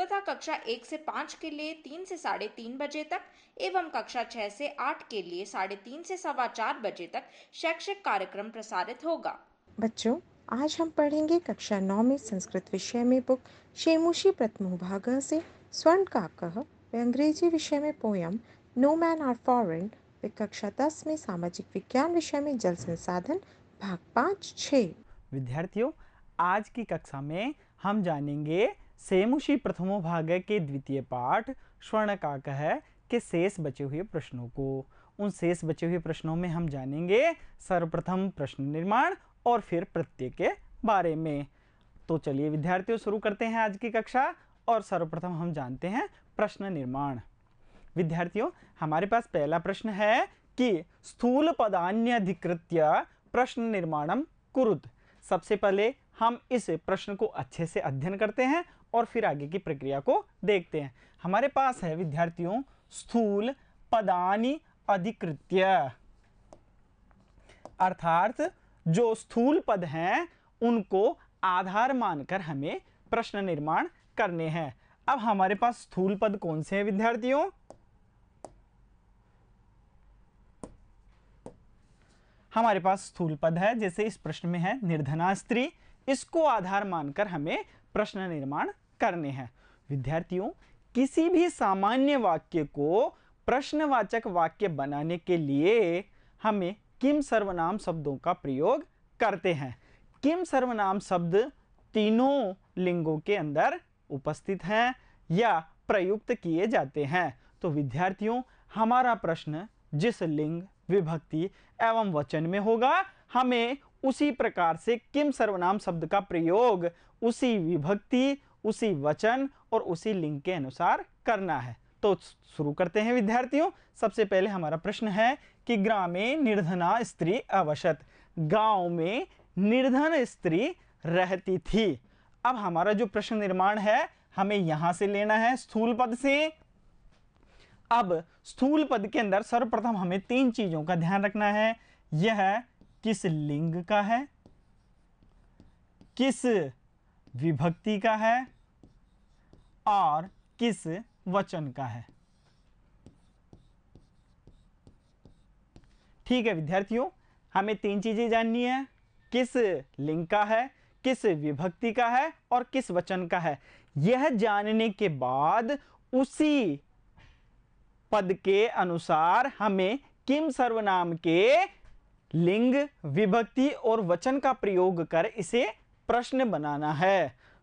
तथा कक्षा एक से पाँच के लिए तीन से साढ़े तीन बजे तक एवं कक्षा छः से आठ के लिए साढ़े तीन से सवा चार बजे तक शैक्षिक कार्यक्रम प्रसारित होगा बच्चों आज हम पढ़ेंगे कक्षा नौ में संस्कृत विषय में बुक शेमुशी भाग से स्वर्ण का कह व अंग्रेजी विषय में poem no man are foreign व कक्षा दस में सामाजिक विज्ञान विषय में जल संसाधन भाग पाँच छ विद्यार्थियों आज की कक्षा में हम जानेंगे सेमुशी प्रथमो भाग के द्वितीय पाठ स्वर्ण काक है के शेष बचे हुए प्रश्नों को उन शेष बचे हुए प्रश्नों में हम जानेंगे सर्वप्रथम प्रश्न निर्माण और फिर प्रत्यय के बारे में तो चलिए विद्यार्थियों शुरू करते हैं आज की कक्षा और सर्वप्रथम हम जानते हैं प्रश्न निर्माण विद्यार्थियों हमारे पास पहला प्रश्न है कि स्थूल पदान्य अधिकृत प्रश्न निर्माणम कुरुत सबसे पहले हम इस प्रश्न को अच्छे से अध्ययन करते हैं और फिर आगे की प्रक्रिया को देखते हैं हमारे पास है विद्यार्थियों स्थूल पदानी अधिकृत्य अर्थात जो स्थूल पद हैं उनको आधार मानकर हमें प्रश्न निर्माण करने हैं अब हमारे पास स्थूल पद कौन से हैं विद्यार्थियों हमारे पास स्थूल पद है जैसे इस प्रश्न में है निर्धना स्त्री इसको आधार मानकर हमें प्रश्न निर्माण करने हैं विद्यार्थियों किसी भी सामान्य वाक्य को प्रश्नवाचक वाक्य बनाने के लिए हमें किम सर्वनाम शब्दों का प्रयोग करते हैं किम सर्वनाम शब्द तीनों लिंगों के अंदर उपस्थित हैं या प्रयुक्त किए जाते हैं तो विद्यार्थियों हमारा प्रश्न जिस लिंग विभक्ति एवं वचन में होगा हमें उसी प्रकार से किम सर्वनाम शब्द का प्रयोग उसी विभक्ति उसी वचन और उसी लिंग के अनुसार करना है तो शुरू करते हैं विद्यार्थियों सबसे पहले हमारा प्रश्न है कि ग्रामे निर्धना स्त्री अवशत गांव में निर्धन स्त्री रहती थी अब हमारा जो प्रश्न निर्माण है हमें यहां से लेना है स्थूल पद से अब स्थूल पद के अंदर सर्वप्रथम हमें तीन चीजों का ध्यान रखना है यह किस लिंग का है किस विभक्ति का है और किस वचन का है ठीक है विद्यार्थियों हमें तीन चीजें जाननी है किस लिंग का है किस विभक्ति का है और किस वचन का है यह जानने के बाद उसी पद के अनुसार हमें किम सर्वनाम के लिंग विभक्ति और वचन का प्रयोग कर इसे प्रश्न बनाना है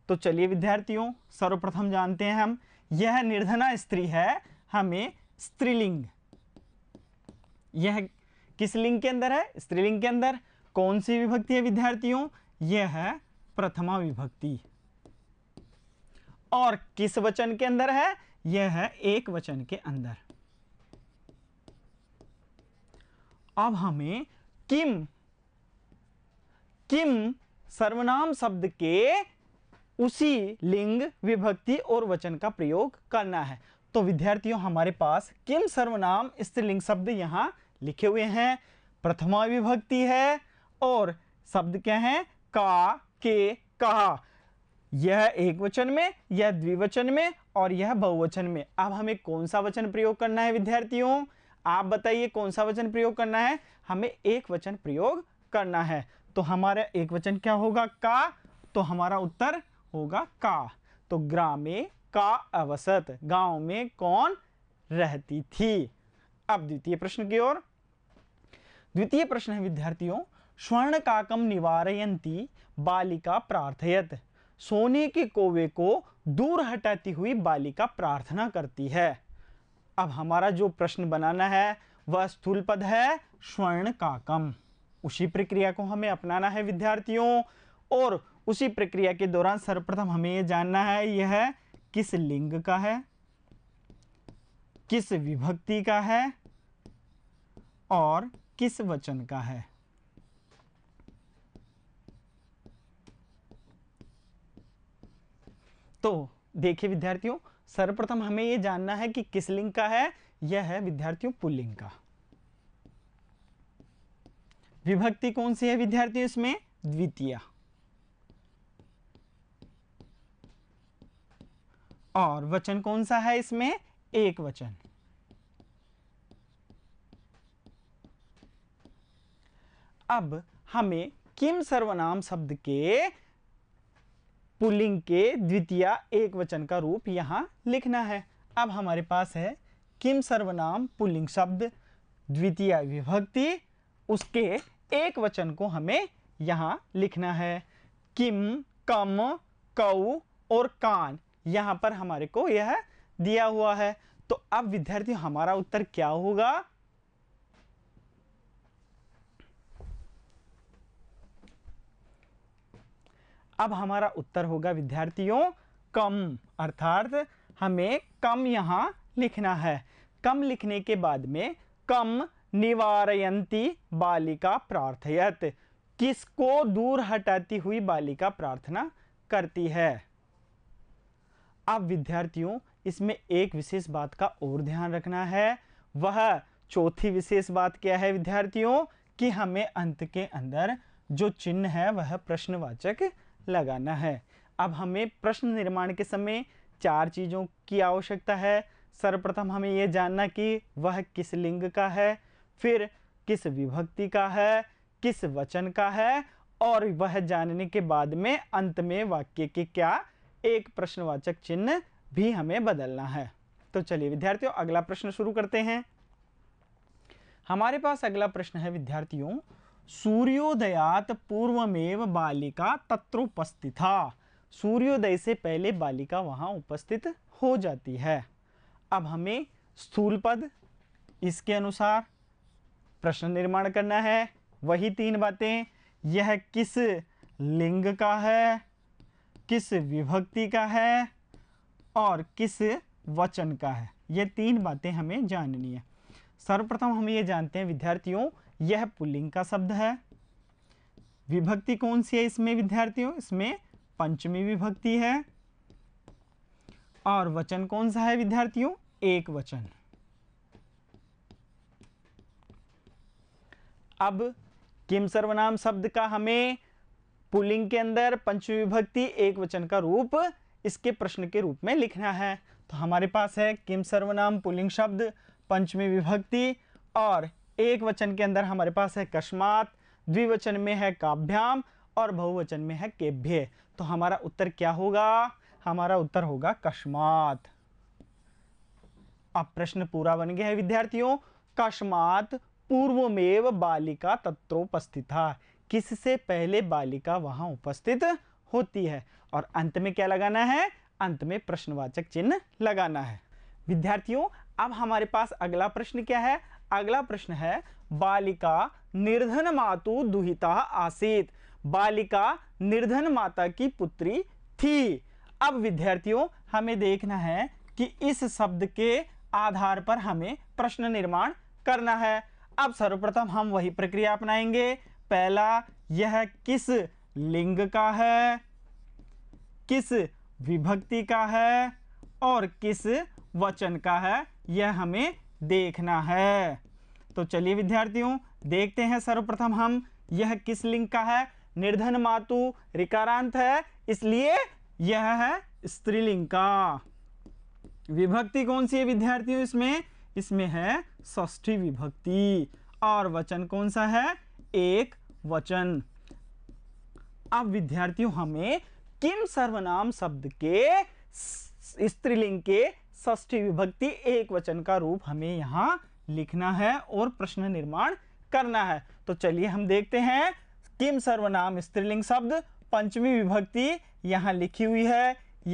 तो चलिए विद्यार्थियों सर्वप्रथम जानते हैं हम यह निर्धना स्त्री है हमें स्त्रीलिंग यह किस लिंग के अंदर है स्त्रीलिंग के अंदर कौन सी विभक्ति है विद्यार्थियों यह है प्रथमा विभक्ति और किस वचन के अंदर है यह है एक वचन के अंदर अब हमें किम किम सर्वनाम शब्द के उसी लिंग विभक्ति और वचन का प्रयोग करना है तो विद्यार्थियों हमारे पास किम सर्वनाम स्त्रीलिंग शब्द यहां लिखे हुए हैं प्रथमा विभक्ति है और शब्द क्या है का के कहा यह एक वचन में यह द्विवचन में और यह बहुवचन में अब हमें कौन सा वचन प्रयोग करना है विद्यार्थियों आप बताइए कौन सा वचन प्रयोग करना है हमें एक वचन प्रयोग करना है तो हमारा एक वचन क्या होगा का तो हमारा उत्तर होगा का तो ग्रामे का अवसत गांव में कौन रहती थी अब द्वितीय प्रश्न की ओर द्वितीय प्रश्न है विद्यार्थियों स्वर्ण काकम निवारयंती बालिका प्रार्थयत सोने के कोवे को दूर हटाती हुई बालिका प्रार्थना करती है अब हमारा जो प्रश्न बनाना है वह स्थूल पद है स्वर्ण काकम उसी प्रक्रिया को हमें अपनाना है विद्यार्थियों और उसी प्रक्रिया के दौरान सर्वप्रथम हमें यह जानना है यह किस लिंग का है किस विभक्ति का है और किस वचन का है तो देखिए विद्यार्थियों सर्वप्रथम हमें यह जानना है कि किस लिंग का है यह है विद्यार्थियों पुल्लिंग का विभक्ति कौन सी है विद्यार्थियों इसमें द्वितीय और वचन कौन सा है इसमें एक वचन अब हमें किम सर्वनाम शब्द के पुलिंग के द्वितीय एक वचन का रूप यहाँ लिखना है अब हमारे पास है किम सर्वनाम पुलिंग शब्द द्वितीय विभक्ति उसके एक वचन को हमें यहाँ लिखना है किम कम कौ और कान यहाँ पर हमारे को यह दिया हुआ है तो अब विद्यार्थी हमारा उत्तर क्या होगा अब हमारा उत्तर होगा विद्यार्थियों कम अर्थात हमें कम यहाँ लिखना है कम लिखने के बाद में कम निवारयंती बालिका प्रार्थयत किसको दूर हटाती हुई बालिका प्रार्थना करती है अब विद्यार्थियों इसमें एक विशेष बात का और ध्यान रखना है वह चौथी विशेष बात क्या है विद्यार्थियों कि हमें अंत के अंदर जो चिन्ह है वह प्रश्नवाचक लगाना है अब हमें प्रश्न निर्माण के समय चार चीज़ों की आवश्यकता है सर्वप्रथम हमें यह जानना कि वह किस लिंग का है फिर किस विभक्ति का है किस वचन का है और वह जानने के बाद में अंत में वाक्य के क्या एक प्रश्नवाचक चिन्ह भी हमें बदलना है तो चलिए विद्यार्थियों अगला प्रश्न शुरू करते हैं हमारे पास अगला प्रश्न है विद्यार्थियों सूर्योदयात पूर्वमेव बालिका उपस्थित सूर्योदय से पहले बालिका वहाँ उपस्थित हो जाती है अब हमें स्थूल पद इसके अनुसार प्रश्न निर्माण करना है वही तीन बातें यह किस लिंग का है किस विभक्ति का है और किस वचन का है ये तीन बातें हमें जाननी है सर्वप्रथम हम ये जानते हैं विद्यार्थियों यह पुल्लिंग का शब्द है विभक्ति कौन सी है इसमें विद्यार्थियों इसमें पंचमी विभक्ति है और वचन कौन सा है विद्यार्थियों एक वचन अब किम सर्वनाम शब्द का हमें पुलिंग के अंदर पंचमी विभक्ति एक वचन का रूप इसके प्रश्न के रूप में लिखना है तो हमारे पास है किम सर्वनाम पुलिंग शब्द पंचमी विभक्ति और एक वचन के अंदर हमारे पास है कस्मात द्विवचन में है काभ्याम और बहुवचन में है केभ्य तो हमारा उत्तर क्या होगा हमारा उत्तर होगा कस्मात अब प्रश्न पूरा बन गया है विद्यार्थियों कस्मात में बालिका तत्रोपस्थिता किससे पहले बालिका वहां उपस्थित होती है और अंत में क्या लगाना है अंत में प्रश्नवाचक चिन्ह लगाना है विद्यार्थियों अब हमारे पास अगला प्रश्न क्या है अगला प्रश्न है बालिका निर्धन मातु दुहिता आसीत बालिका निर्धन माता की पुत्री थी अब विद्यार्थियों हमें देखना है कि इस शब्द के आधार पर हमें प्रश्न निर्माण करना है अब सर्वप्रथम हम वही प्रक्रिया अपनाएंगे पहला यह किस लिंग का है किस विभक्ति का है और किस वचन का है यह हमें देखना है तो चलिए विद्यार्थियों देखते हैं सर्वप्रथम हम यह किस लिंग का है निर्धन मातु रिकारांत है इसलिए यह है स्त्रीलिंग का विभक्ति कौन सी है विद्यार्थियों इसमें इसमें है ष्ठी विभक्ति और वचन कौन सा है एक वचन अब विद्यार्थियों हमें किम सर्वनाम शब्द के स्त्रीलिंग के ष्ठी विभक्ति एक वचन का रूप हमें यहाँ लिखना है और प्रश्न निर्माण करना है तो चलिए हम देखते हैं किम सर्वनाम स्त्रीलिंग शब्द पंचमी विभक्ति यहाँ लिखी हुई है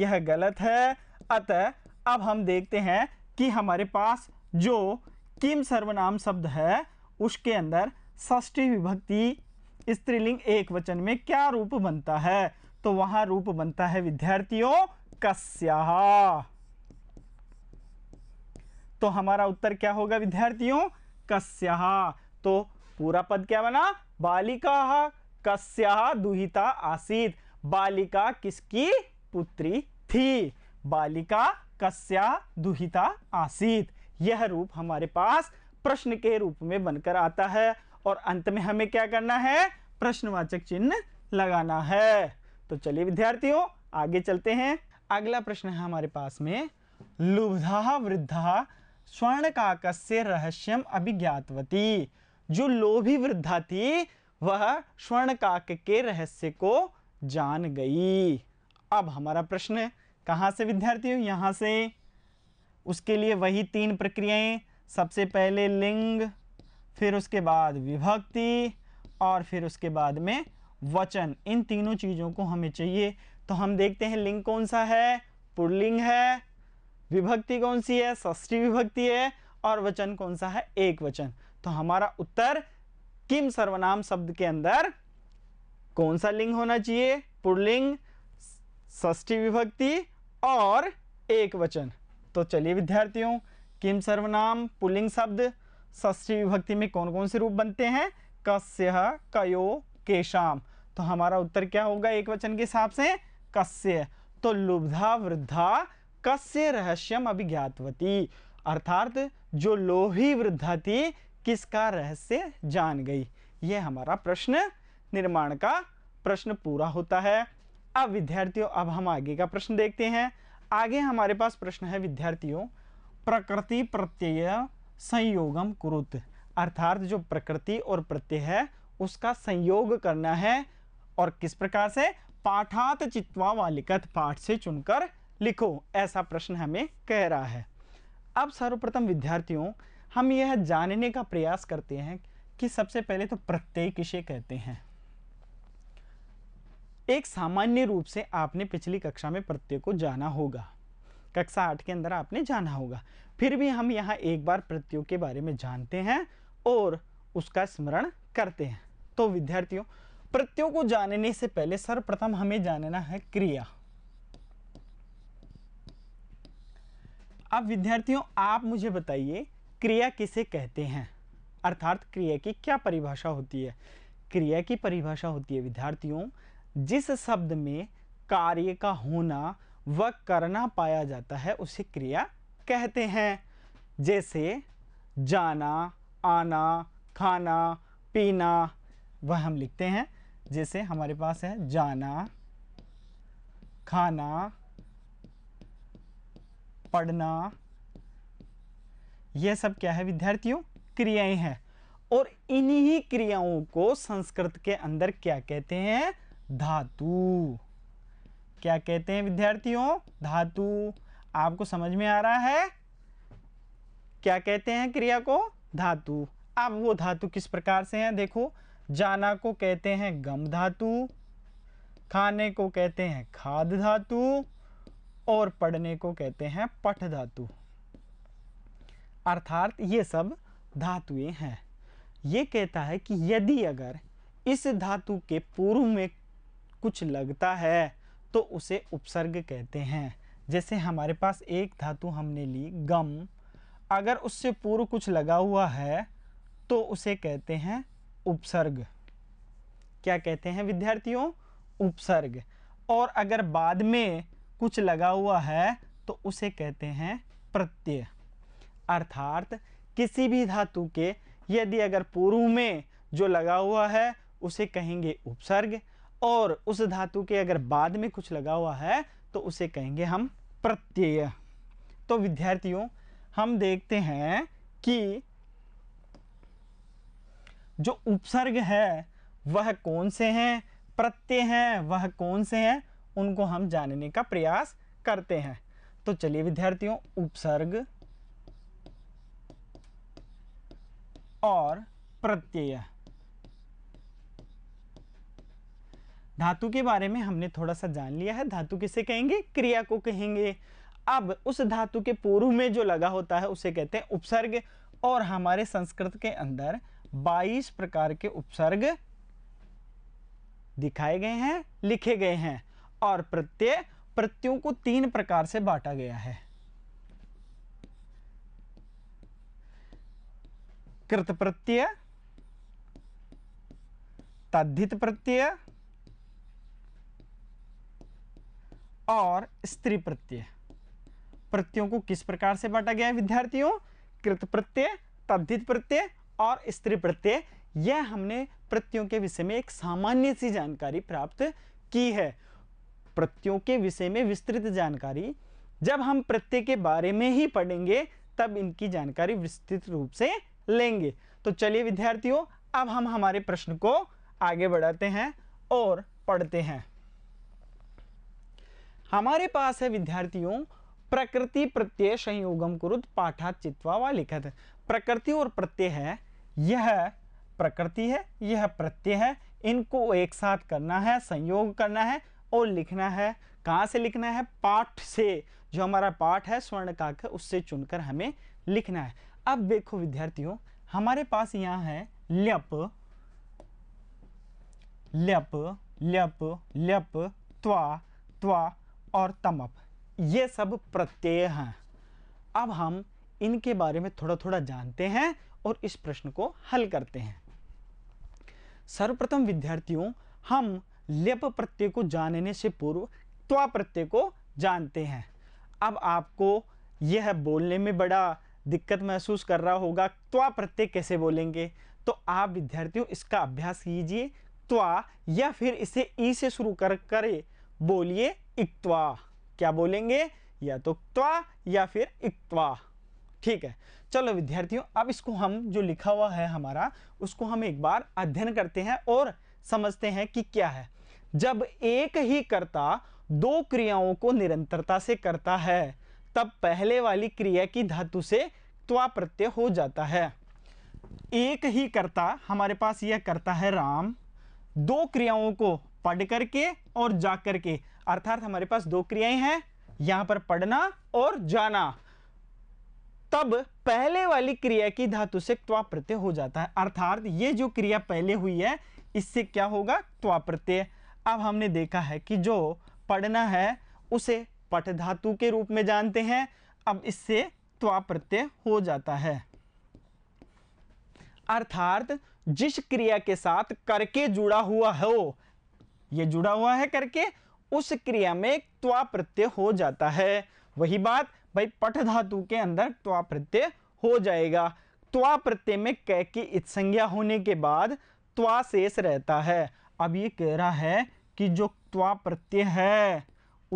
यह गलत है अतः अब हम देखते हैं कि हमारे पास जो किम सर्वनाम शब्द है उसके अंदर ष्ठी विभक्ति स्त्रीलिंग एक वचन में क्या रूप बनता है तो वहाँ रूप बनता है विद्यार्थियों कस्या तो हमारा उत्तर क्या होगा विद्यार्थियों कस्या तो पूरा पद क्या बना बालिका कस्या दुहिता आसीत बालिका किसकी पुत्री थी बालिका कस्या दुहिता आसीत यह रूप हमारे पास प्रश्न के रूप में बनकर आता है और अंत में हमें क्या करना है प्रश्नवाचक चिन्ह लगाना है तो चलिए विद्यार्थियों आगे चलते हैं अगला प्रश्न है हमारे पास में लुब्धा वृद्धा स्वर्ण काकस्य रहस्यम अभिज्ञातवती जो लोभी वृद्धा थी वह स्वर्ण काक के रहस्य को जान गई अब हमारा प्रश्न है कहाँ से विद्यार्थियों यहाँ से उसके लिए वही तीन प्रक्रियाएं सबसे पहले लिंग फिर उसके बाद विभक्ति और फिर उसके बाद में वचन इन तीनों चीज़ों को हमें चाहिए तो हम देखते हैं लिंग कौन सा है पुरलिंग है विभक्ति कौन सी है षष्ठी विभक्ति है और वचन कौन सा है एक वचन तो हमारा उत्तर किम सर्वनाम शब्द के अंदर कौन सा लिंग होना चाहिए पुरलिंग षष्ठी विभक्ति और एक वचन तो चलिए विद्यार्थियों किम सर्वनाम पुलिंग शब्द ष्ठी विभक्ति में कौन कौन से रूप बनते हैं कस्य कयो केशाम तो हमारा उत्तर क्या होगा एक वचन के हिसाब से कस्य तो लुब्धा वृद्धा कस्य रहस्यम अभिज्ञातवती अर्थात जो लोही वृद्धा थी किसका रहस्य जान गई यह हमारा प्रश्न निर्माण का प्रश्न पूरा होता है अब विद्यार्थियों अब हम आगे का प्रश्न देखते हैं आगे हमारे पास प्रश्न है विद्यार्थियों प्रकृति प्रत्यय संयोगम कुरुत अर्थात जो प्रकृति और प्रत्यय है उसका संयोग करना है और किस प्रकार से पाठात चित्वा वालिकत पाठ से चुनकर लिखो ऐसा प्रश्न हमें कह रहा है अब सर्वप्रथम विद्यार्थियों हम यह जानने का प्रयास करते हैं कि सबसे पहले तो प्रत्यय किसे कहते हैं एक सामान्य रूप से आपने पिछली कक्षा में प्रत्यय को जाना होगा कक्षा आठ के अंदर आपने जाना होगा फिर भी हम यहाँ एक बार प्रत्ययों के बारे में जानते हैं और उसका स्मरण करते हैं तो विद्यार्थियों प्रत्ययों को जानने से पहले सर्वप्रथम हमें जानना है क्रिया अब विद्यार्थियों आप मुझे बताइए क्रिया किसे कहते हैं अर्थात क्रिया की क्या परिभाषा होती है क्रिया की परिभाषा होती है विद्यार्थियों जिस शब्द में कार्य का होना व करना पाया जाता है उसे क्रिया कहते हैं जैसे जाना आना खाना पीना वह हम लिखते हैं जैसे हमारे पास है जाना खाना पढ़ना यह सब क्या है विद्यार्थियों क्रियाएं हैं और इन्हीं क्रियाओं को संस्कृत के अंदर क्या कहते हैं धातु क्या कहते हैं विद्यार्थियों धातु आपको समझ में आ रहा है क्या कहते हैं क्रिया को धातु अब वो धातु किस प्रकार से हैं देखो जाना को कहते हैं गम धातु खाने को कहते हैं खाद धातु और पढ़ने को कहते हैं पठ धातु अर्थात ये सब धातुएं हैं ये कहता है कि यदि अगर इस धातु के पूर्व में कुछ लगता है तो उसे उपसर्ग कहते हैं जैसे हमारे पास एक धातु हमने ली गम अगर उससे पूर्व कुछ लगा हुआ है तो उसे कहते हैं उपसर्ग क्या कहते हैं विद्यार्थियों उपसर्ग और अगर बाद में कुछ लगा हुआ है तो उसे कहते हैं प्रत्यय अर्थात किसी भी धातु के यदि अगर पूर्व में जो लगा हुआ है उसे कहेंगे उपसर्ग और उस धातु के अगर बाद में कुछ लगा हुआ है तो उसे कहेंगे हम प्रत्यय तो विद्यार्थियों हम देखते हैं कि जो उपसर्ग है वह कौन से हैं प्रत्यय हैं वह कौन से हैं उनको हम जानने का प्रयास करते हैं तो चलिए विद्यार्थियों उपसर्ग और प्रत्यय धातु के बारे में हमने थोड़ा सा जान लिया है धातु किसे कहेंगे क्रिया को कहेंगे अब उस धातु के पूर्व में जो लगा होता है उसे कहते हैं उपसर्ग और हमारे संस्कृत के अंदर 22 प्रकार के उपसर्ग दिखाए गए हैं लिखे गए हैं और प्रत्यय प्रत्ययों को तीन प्रकार से बांटा गया है कृत प्रत्यय तद्धित प्रत्यय और स्त्री प्रत्यय प्रत्ययों को किस प्रकार से बांटा गया है विद्यार्थियों कृत प्रत्यय तद्धित प्रत्यय और स्त्री प्रत्यय यह हमने प्रत्ययों के विषय में एक सामान्य सी जानकारी प्राप्त की है प्रत्ययों के विषय में विस्तृत जानकारी जब हम प्रत्यय के बारे में ही पढ़ेंगे तब इनकी जानकारी विस्तृत रूप से लेंगे तो चलिए विद्यार्थियों अब हम हमारे प्रश्न को आगे बढ़ाते हैं और पढ़ते हैं हमारे पास है विद्यार्थियों प्रकृति प्रत्यय संयोगम कुरुत पाठा चित्वा व लिखत प्रकृति और प्रत्यय है यह प्रकृति है यह प्रत्यय है इनको एक साथ करना है संयोग करना है और लिखना है कहाँ से लिखना है पाठ से जो हमारा पाठ है स्वर्ण काक उससे चुनकर हमें लिखना है अब देखो विद्यार्थियों हमारे पास यहाँ है लप लप लप लप त्वा त्वा और तमप ये सब प्रत्यय हैं अब हम इनके बारे में थोड़ा थोड़ा जानते हैं और इस प्रश्न को हल करते हैं सर्वप्रथम विद्यार्थियों हम लेप प्रत्यय को जानने से पूर्व त्वा प्रत्यय को जानते हैं अब आपको यह बोलने में बड़ा दिक्कत महसूस कर रहा होगा त्वा प्रत्यय कैसे बोलेंगे तो आप विद्यार्थियों इसका अभ्यास कीजिए त्वा या फिर इसे ई से शुरू कर कर बोलिए इक्वा क्या बोलेंगे या तो त्वा या फिर इक्वा ठीक है चलो विद्यार्थियों अब इसको हम जो लिखा हुआ है हमारा उसको हम एक बार अध्ययन करते हैं और समझते हैं कि क्या है जब एक ही कर्ता दो क्रियाओं को निरंतरता से करता है तब पहले वाली क्रिया की धातु से त्वा प्रत्यय हो जाता है एक ही कर्ता हमारे पास यह करता है राम दो क्रियाओं को पढ़ करके और जा करके अर्थात हमारे पास दो क्रियाएं हैं यहां पर पढ़ना और जाना तब पहले वाली क्रिया की धातु से त्वा प्रत्यय हो जाता है अर्थात ये जो क्रिया पहले हुई है इससे क्या होगा त्वा प्रत्यय अब हमने देखा है कि जो पढ़ना है उसे पट धातु के रूप में जानते हैं अब इससे त्वा प्रत्यय हो जाता है अर्थात जिस क्रिया के साथ करके जुड़ा हुआ हो ये जुड़ा हुआ है करके उस क्रिया में त्वा प्रत्यय हो जाता है वही बात भाई पठ धातु के अंदर त्वा प्रत्यय हो जाएगा त्वा प्रत्यय में कै की संज्ञा होने के बाद त्वा शेष रहता है अब ये कह रहा है कि जो त्वा प्रत्यय है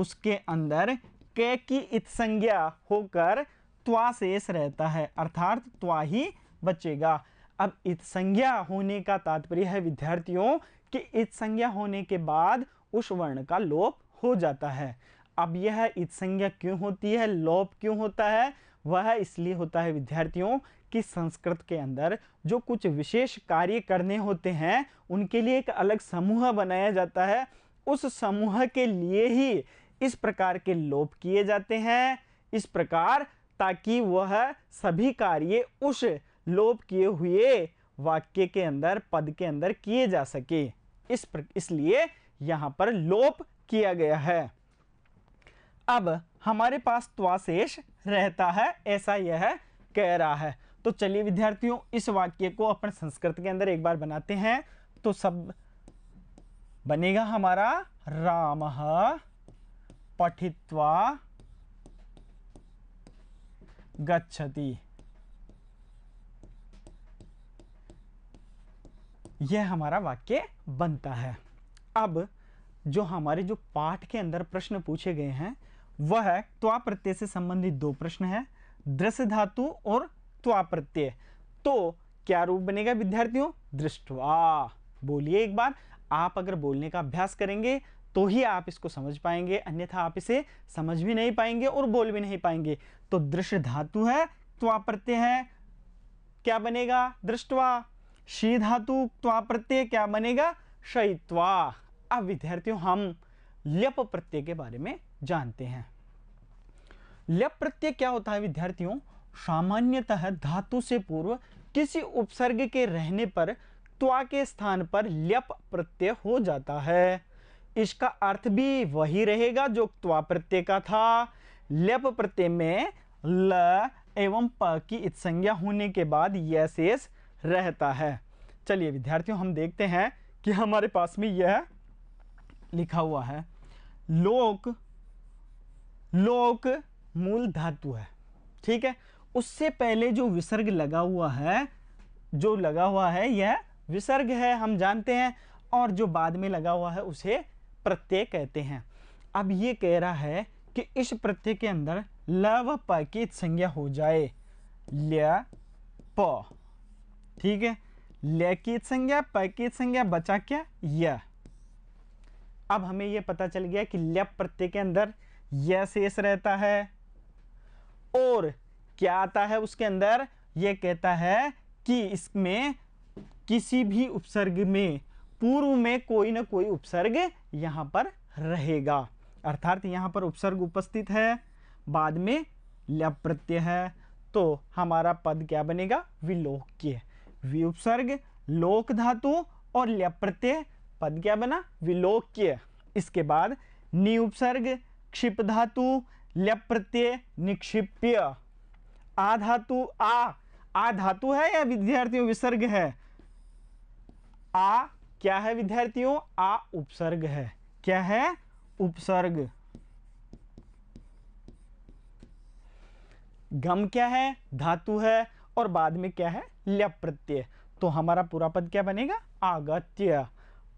उसके अंदर के की संज्ञा होकर त्वा शेष रहता है अर्थात त्वा ही बचेगा अब संज्ञा होने का तात्पर्य है विद्यार्थियों कि संज्ञा होने के बाद उस वर्ण का लोप हो जाता है अब यह इत संज्ञा क्यों होती है लोप क्यों होता है वह इसलिए होता है विद्यार्थियों कि संस्कृत के अंदर जो कुछ विशेष कार्य करने होते हैं उनके लिए एक अलग समूह बनाया जाता है उस समूह के लिए ही इस प्रकार के लोप किए जाते हैं इस प्रकार ताकि वह सभी कार्य उस लोप किए हुए वाक्य के अंदर पद के अंदर किए जा सके इस इसलिए यहाँ पर लोप किया गया है अब हमारे पास त्वाशेष रहता है ऐसा यह कह रहा है तो चलिए विद्यार्थियों इस वाक्य को अपन संस्कृत के अंदर एक बार बनाते हैं तो सब बनेगा हमारा राम पठित्वा गच्छति यह हमारा वाक्य बनता है अब जो हमारे जो पाठ के अंदर प्रश्न पूछे गए हैं वह है त्वा प्रत्यय से संबंधित दो प्रश्न है दृश्य धातु और त्वा प्रत्यय तो क्या रूप बनेगा विद्यार्थियों दृष्टवा बोलिए एक बार आप अगर बोलने का अभ्यास करेंगे तो ही आप इसको समझ पाएंगे अन्यथा आप इसे समझ भी नहीं पाएंगे और बोल भी नहीं पाएंगे तो दृश्य धातु है त्वा प्रत्यय है क्या बनेगा दृष्टवा शी धातु त्वा प्रत्यय क्या बनेगा शयित्वा अब विद्यार्थियों हम लप प्रत्यय के बारे में जानते हैं लप प्रत्यय क्या होता है विद्यार्थियों सामान्यतः धातु से पूर्व किसी उपसर्ग के रहने पर त्वा के स्थान पर लप प्रत्यय हो जाता है इसका अर्थ भी वही रहेगा जो त्वा प्रत्यय का था लप प्रत्यय में ल एवं प की इत्संज्ञा होने के बाद यह शेष रहता है चलिए विद्यार्थियों हम देखते हैं कि हमारे पास में यह लिखा हुआ है लोक लोक मूल धातु है ठीक है उससे पहले जो विसर्ग लगा हुआ है जो लगा हुआ है यह विसर्ग है हम जानते हैं और जो बाद में लगा हुआ है उसे प्रत्यय कहते हैं अब ये कह रहा है कि इस प्रत्यय के अंदर ल व प की संज्ञा हो जाए ल प ठीक है ल की संज्ञा प की संज्ञा बचा क्या य अब हमें यह पता चल गया कि ल प्रत्यय के अंदर यह शेष रहता है और क्या आता है उसके अंदर यह कहता है कि इसमें किसी भी उपसर्ग में पूर्व में कोई ना कोई उपसर्ग यहां पर रहेगा अर्थात यहां पर उपसर्ग उपस्थित है बाद में लप्रत्य है तो हमारा पद क्या बनेगा विलोक्य वि उपसर्ग लोक धातु और लप्रत्य पद क्या बना विलोक्य इसके बाद नि उपसर्ग क्षिप धातु लप्रत्यय प्रत्यय निक्षिप्य आ धातु आ आ धातु है या विद्यार्थियों विसर्ग है आ क्या है विद्यार्थियों आ उपसर्ग है क्या है उपसर्ग गम क्या है धातु है और बाद में क्या है ल्यप प्रत्यय तो हमारा पूरा पद क्या बनेगा आगत्य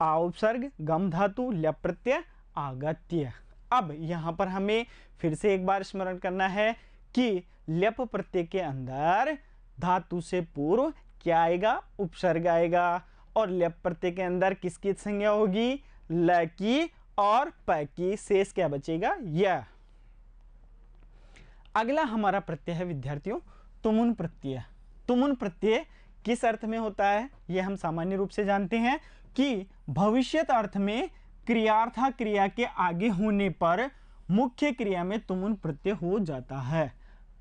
आ उपसर्ग गम धातु ल्यप प्रत्यय आगत्य अब यहाँ पर हमें फिर से एक बार स्मरण करना है कि लेप प्रत्यय के अंदर धातु से पूर्व क्या आएगा उपसर्ग आएगा और लेप प्रत्यय के अंदर किसकी संज्ञा होगी ल की और प की शेष क्या बचेगा यह अगला हमारा प्रत्यय है विद्यार्थियों तुमुन प्रत्यय तुमुन प्रत्यय किस अर्थ में होता है यह हम सामान्य रूप से जानते हैं कि भविष्यत अर्थ में क्रियार्था क्रिया के आगे होने पर मुख्य क्रिया में तुमुन प्रत्यय हो जाता है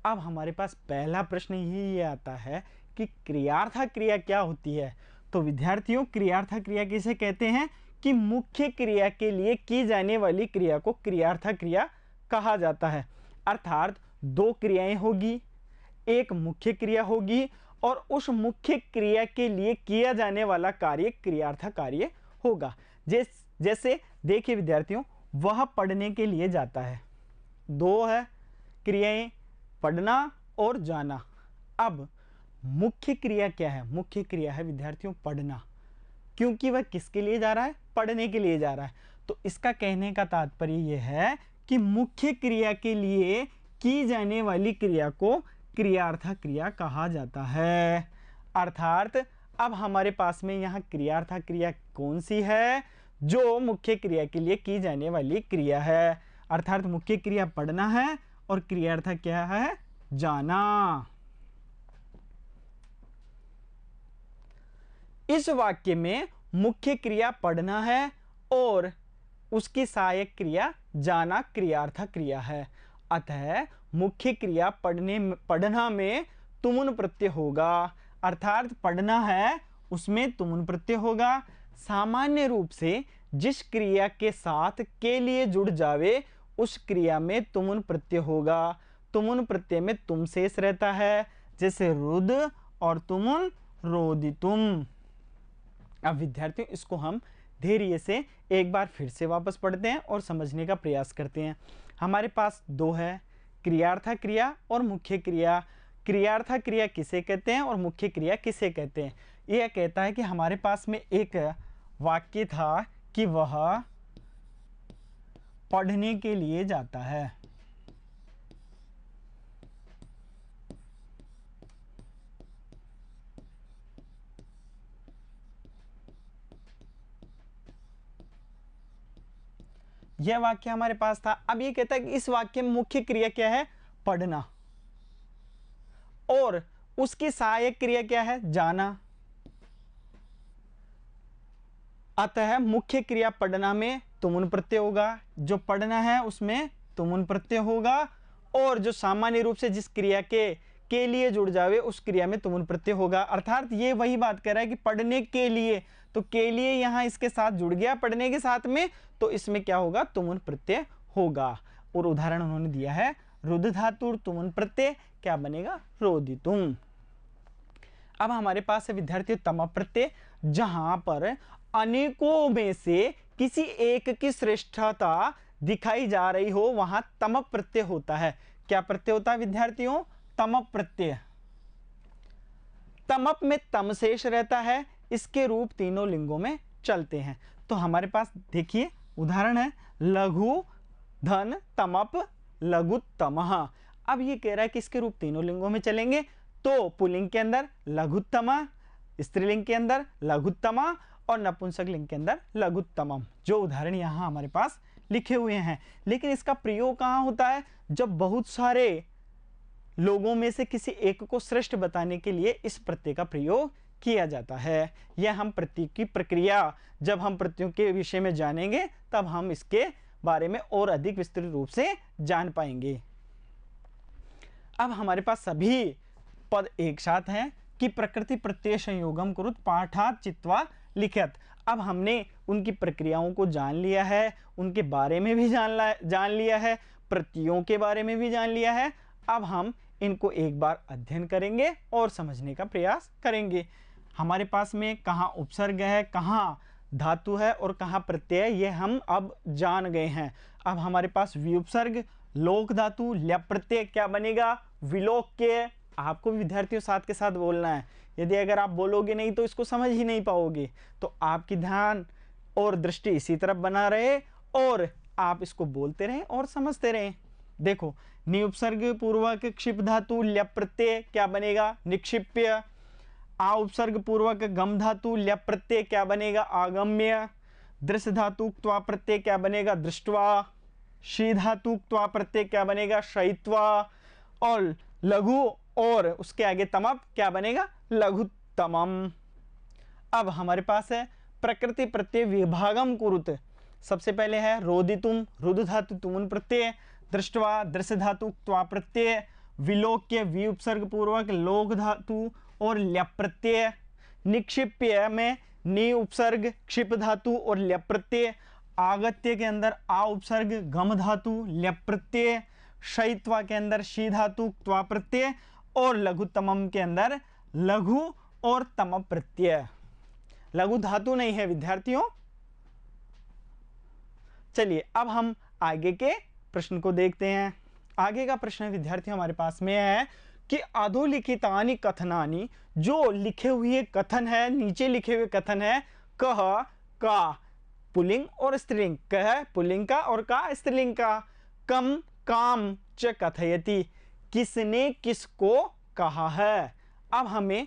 अब हमारे पास पहला प्रश्न यही ये आता है कि क्रियार्था क्रिया क्या होती है तो विद्यार्थियों क्रियार्था क्रिया किसे कहते हैं कि मुख्य क्रिया के लिए की जाने वाली क्रिया को क्रियार्था क्रिया कहा जाता है अर्थात दो क्रियाएं होगी एक मुख्य क्रिया होगी और उस मुख्य क्रिया के लिए किया जाने वाला कार्य क्रियार्थ कार्य होगा जिस जैसे देखिए विद्यार्थियों वह पढ़ने के लिए जाता है दो है क्रियाएं पढ़ना और जाना अब मुख्य क्रिया क्या है मुख्य क्रिया है विद्यार्थियों पढ़ना क्योंकि वह किसके लिए जा रहा है पढ़ने के लिए जा रहा है तो इसका कहने का तात्पर्य यह है कि मुख्य क्रिया के लिए की जाने वाली क्रिया को क्रियार्थ क्रिया कहा जाता है अर्थात अब हमारे पास में यहाँ क्रियार्थ क्रिया कौन सी है जो मुख्य क्रिया के लिए की जाने वाली क्रिया है अर्थात मुख्य क्रिया पढ़ना है और क्रिया अर्थात क्या है जाना इस वाक्य में मुख्य क्रिया पढ़ना है और उसकी सहायक क्रिया जाना क्रियार्थक क्रिया है अतः मुख्य क्रिया पढ़ने पढ़ना में तुमुन प्रत्यय होगा अर्थात पढ़ना है उसमें तुमन प्रत्यय होगा सामान्य रूप से जिस क्रिया के साथ के लिए जुड़ जावे उस क्रिया में तुमन प्रत्यय होगा तुमन प्रत्यय में तुम शेष रहता है जैसे रुद और तुमन रोदी तुम अब विद्यार्थियों इसको हम धैर्य से एक बार फिर से वापस पढ़ते हैं और समझने का प्रयास करते हैं हमारे पास दो है क्रियार्था क्रिया और मुख्य क्रिया क्रियार्था क्रिया किसे कहते हैं और मुख्य क्रिया किसे कहते हैं यह कहता है कि हमारे पास में एक वाक्य था कि वह पढ़ने के लिए जाता है यह वाक्य हमारे पास था अब ये कहता है कि इस वाक्य में मुख्य क्रिया क्या है पढ़ना और उसकी सहायक क्रिया क्या है जाना अतः मुख्य क्रिया पढ़ना में तुमुन प्रत्यय होगा जो पढ़ना है उसमें तुमुन प्रत्यय होगा और जो सामान्य रूप से जिस क्रिया के के लिए जुड़ जावे उस क्रिया में तुमुन प्रत्यय होगा अर्थात ये वही बात कर रहा है कि पढ़ने के लिए तो के लिए यहां इसके साथ जुड़ गया पढ़ने के साथ में तो इसमें क्या होगा तुमुन प्रत्यय होगा और उदाहरण उन्होंने दिया है रुद धातुर तुमुन प्रत्यय क्या बनेगा रोदी अब हमारे पास है विद्यार्थी तम प्रत्यय जहां पर अनेकों में से किसी एक की श्रेष्ठता दिखाई जा रही हो वहां तम प्रत्यय होता है क्या प्रत्यय होता है विद्यार्थियों तम प्रत्यय तमप में तम शेष रहता है इसके रूप तीनों लिंगों में चलते हैं तो हमारे पास देखिए उदाहरण है लघु धन तमप लघुत्तम अब ये कह रहा है कि इसके रूप तीनों लिंगों में चलेंगे तो पुलिंग के अंदर लघुत्तमा स्त्रीलिंग के अंदर लघुत्तमा और नपुंसक लिंग के अंदर लघुत्तम जो उदाहरण यहाँ हमारे पास लिखे हुए हैं लेकिन इसका प्रयोग कहाँ होता है जब बहुत सारे लोगों में से किसी एक को श्रेष्ठ बताने के लिए इस प्रत्यय का प्रयोग किया जाता है यह हम प्रत्यय की प्रक्रिया जब हम प्रत्ययों के विषय में जानेंगे तब हम इसके बारे में और अधिक विस्तृत रूप से जान पाएंगे अब हमारे पास सभी पद एक साथ हैं कि प्रकृति प्रत्यय संयोगम कुरुत पाठात चित्वा लिखित अब हमने उनकी प्रक्रियाओं को जान लिया है उनके बारे में भी जान ला जान लिया है प्रतियों के बारे में भी जान लिया है अब हम इनको एक बार अध्ययन करेंगे और समझने का प्रयास करेंगे हमारे पास में कहाँ उपसर्ग है कहाँ धातु है और कहाँ प्रत्यय ये हम अब जान गए हैं अब हमारे पास व्युपसर्ग लोक धातु लय प्रत्यय क्या बनेगा विलोक के आपको भी विद्यार्थियों साथ के साथ बोलना है यदि अगर आप बोलोगे नहीं तो इसको समझ ही नहीं पाओगे तो आपकी ध्यान और दृष्टि इसी तरफ बना रहे और आप इसको बोलते रहें और समझते रहें देखो निउपसर्ग पूर्वक क्षिप धातु ल्यप क्या बनेगा निक्षिप्य आ उपसर्ग पूर्वक गम धातु ल्यप क्या बनेगा आगम्य दृश धातु प्रत्यय क्या बनेगा दृष्टवा शी धातु प्रत्यय क्या बनेगा शयित्वा और लघु और उसके आगे तमप क्या बनेगा तमम अब हमारे पास है प्रकृति प्रत्यय विभागम कुरुत सबसे पहले है रोदितुम रुद धातु तुम प्रत्यय दृष्टवा दृश्य धातु त्वा प्रत्यय विलोक्य व्युपसर्ग पूर्वक लोक धातु और ल्यप्रत्यय निक्षिप्य में नि उपसर्ग क्षिप धातु और ल्यप प्रत्यय आगत्य के अंदर आ उपसर्ग गम धातु ल्यप्रत्यय प्रत्यय शैत्वा के अंदर शी धातु त्वा प्रत्यय और लघुतम के अंदर लघु और तम प्रत्यय लघु धातु नहीं है विद्यार्थियों चलिए अब हम आगे के प्रश्न को देखते हैं आगे का प्रश्न विद्यार्थी हमारे पास में है कि अधोलिखितानी कथनानी जो लिखे हुए कथन है नीचे लिखे हुए कथन है कह का पुलिंग और स्त्रीलिंग कह पुलिंग का और का स्त्रीलिंग का कम काम च कथयती किसने किसको कहा है अब हमें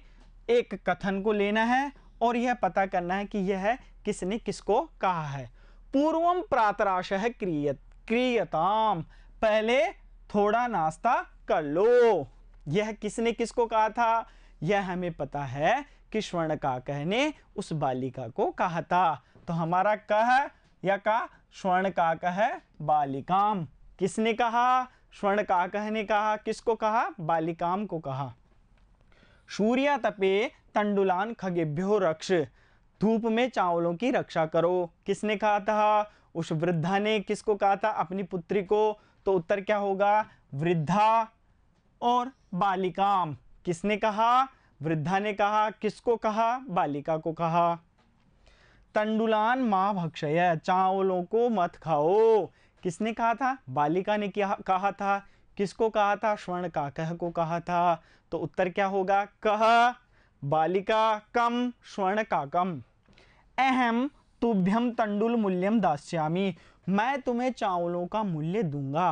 एक कथन को लेना है और यह पता करना है कि यह किसने किसको कहा है पूर्वम प्रातराश है क्रियत क्रियताम पहले थोड़ा नाश्ता कर लो यह किसने किसको कहा था यह हमें पता है कि स्वर्ण स्वर्णकाक ने उस बालिका को कहा था तो हमारा कह या का स्वर्णकाक है बालिकाम किसने कहा स्वर्ण काकह ने कहा किसको कहा बालिकाम को कहा सूर्या तपे तंडुलान खगेभ्यो रक्ष धूप में चावलों की रक्षा करो किसने कहा था उस वृद्धा ने किसको कहा था अपनी पुत्री को तो उत्तर क्या होगा वृद्धा और बालिकाम किसने कहा वृद्धा ने कहा किसको कहा बालिका को कहा तंडुलान माँ भक्षय चावलों को मत खाओ किसने कहा था बालिका ने क्या कहा था किसको कहा था स्वर्ण का कह को कहा था तो उत्तर क्या होगा कह बालिका कम स्वर्ण का कम अहम तुभ्यम तंडुल मूल्यम दास्यामी मैं तुम्हें चावलों का मूल्य दूंगा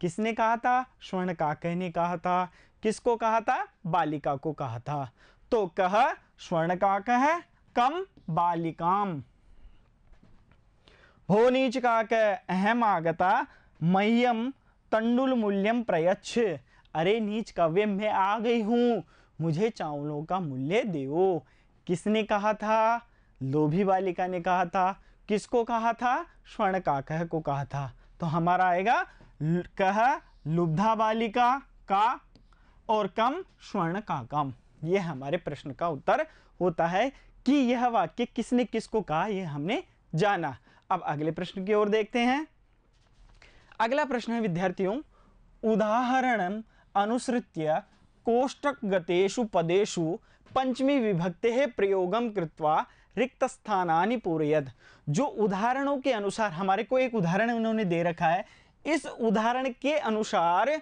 किसने कहा था स्वर्ण काकह ने कहा था किसको कहा था बालिका को कहा था तो कह स्वर्ण काकह कम बालिकाम भोनीच काक अहम आगता मह्यम तंडुल मूल्यम प्रयच्छ अरे नीच कव्य मैं आ गई हूँ मुझे चावलों का मूल्य देओ किसने कहा था लोभी बालिका ने कहा था किसको कहा था स्वर्ण काकह को कहा था तो हमारा आएगा कह लुब्धा बालिका का और कम स्वर्ण का कम हमारे प्रश्न का उत्तर होता है कि यह वाक्य किसने किसको कहा यह हमने जाना अब अगले प्रश्न की ओर देखते हैं अगला प्रश्न है विद्यार्थियों उदाहरण अनुसृत्य कोष्टक गतेशु पदेशु पंचमी विभक्ते प्रयोगम कृत्वा रिक्त स्थानानि पूरेयद जो उदाहरणों के अनुसार हमारे को एक उदाहरण उन्होंने दे रखा है इस उदाहरण के अनुसार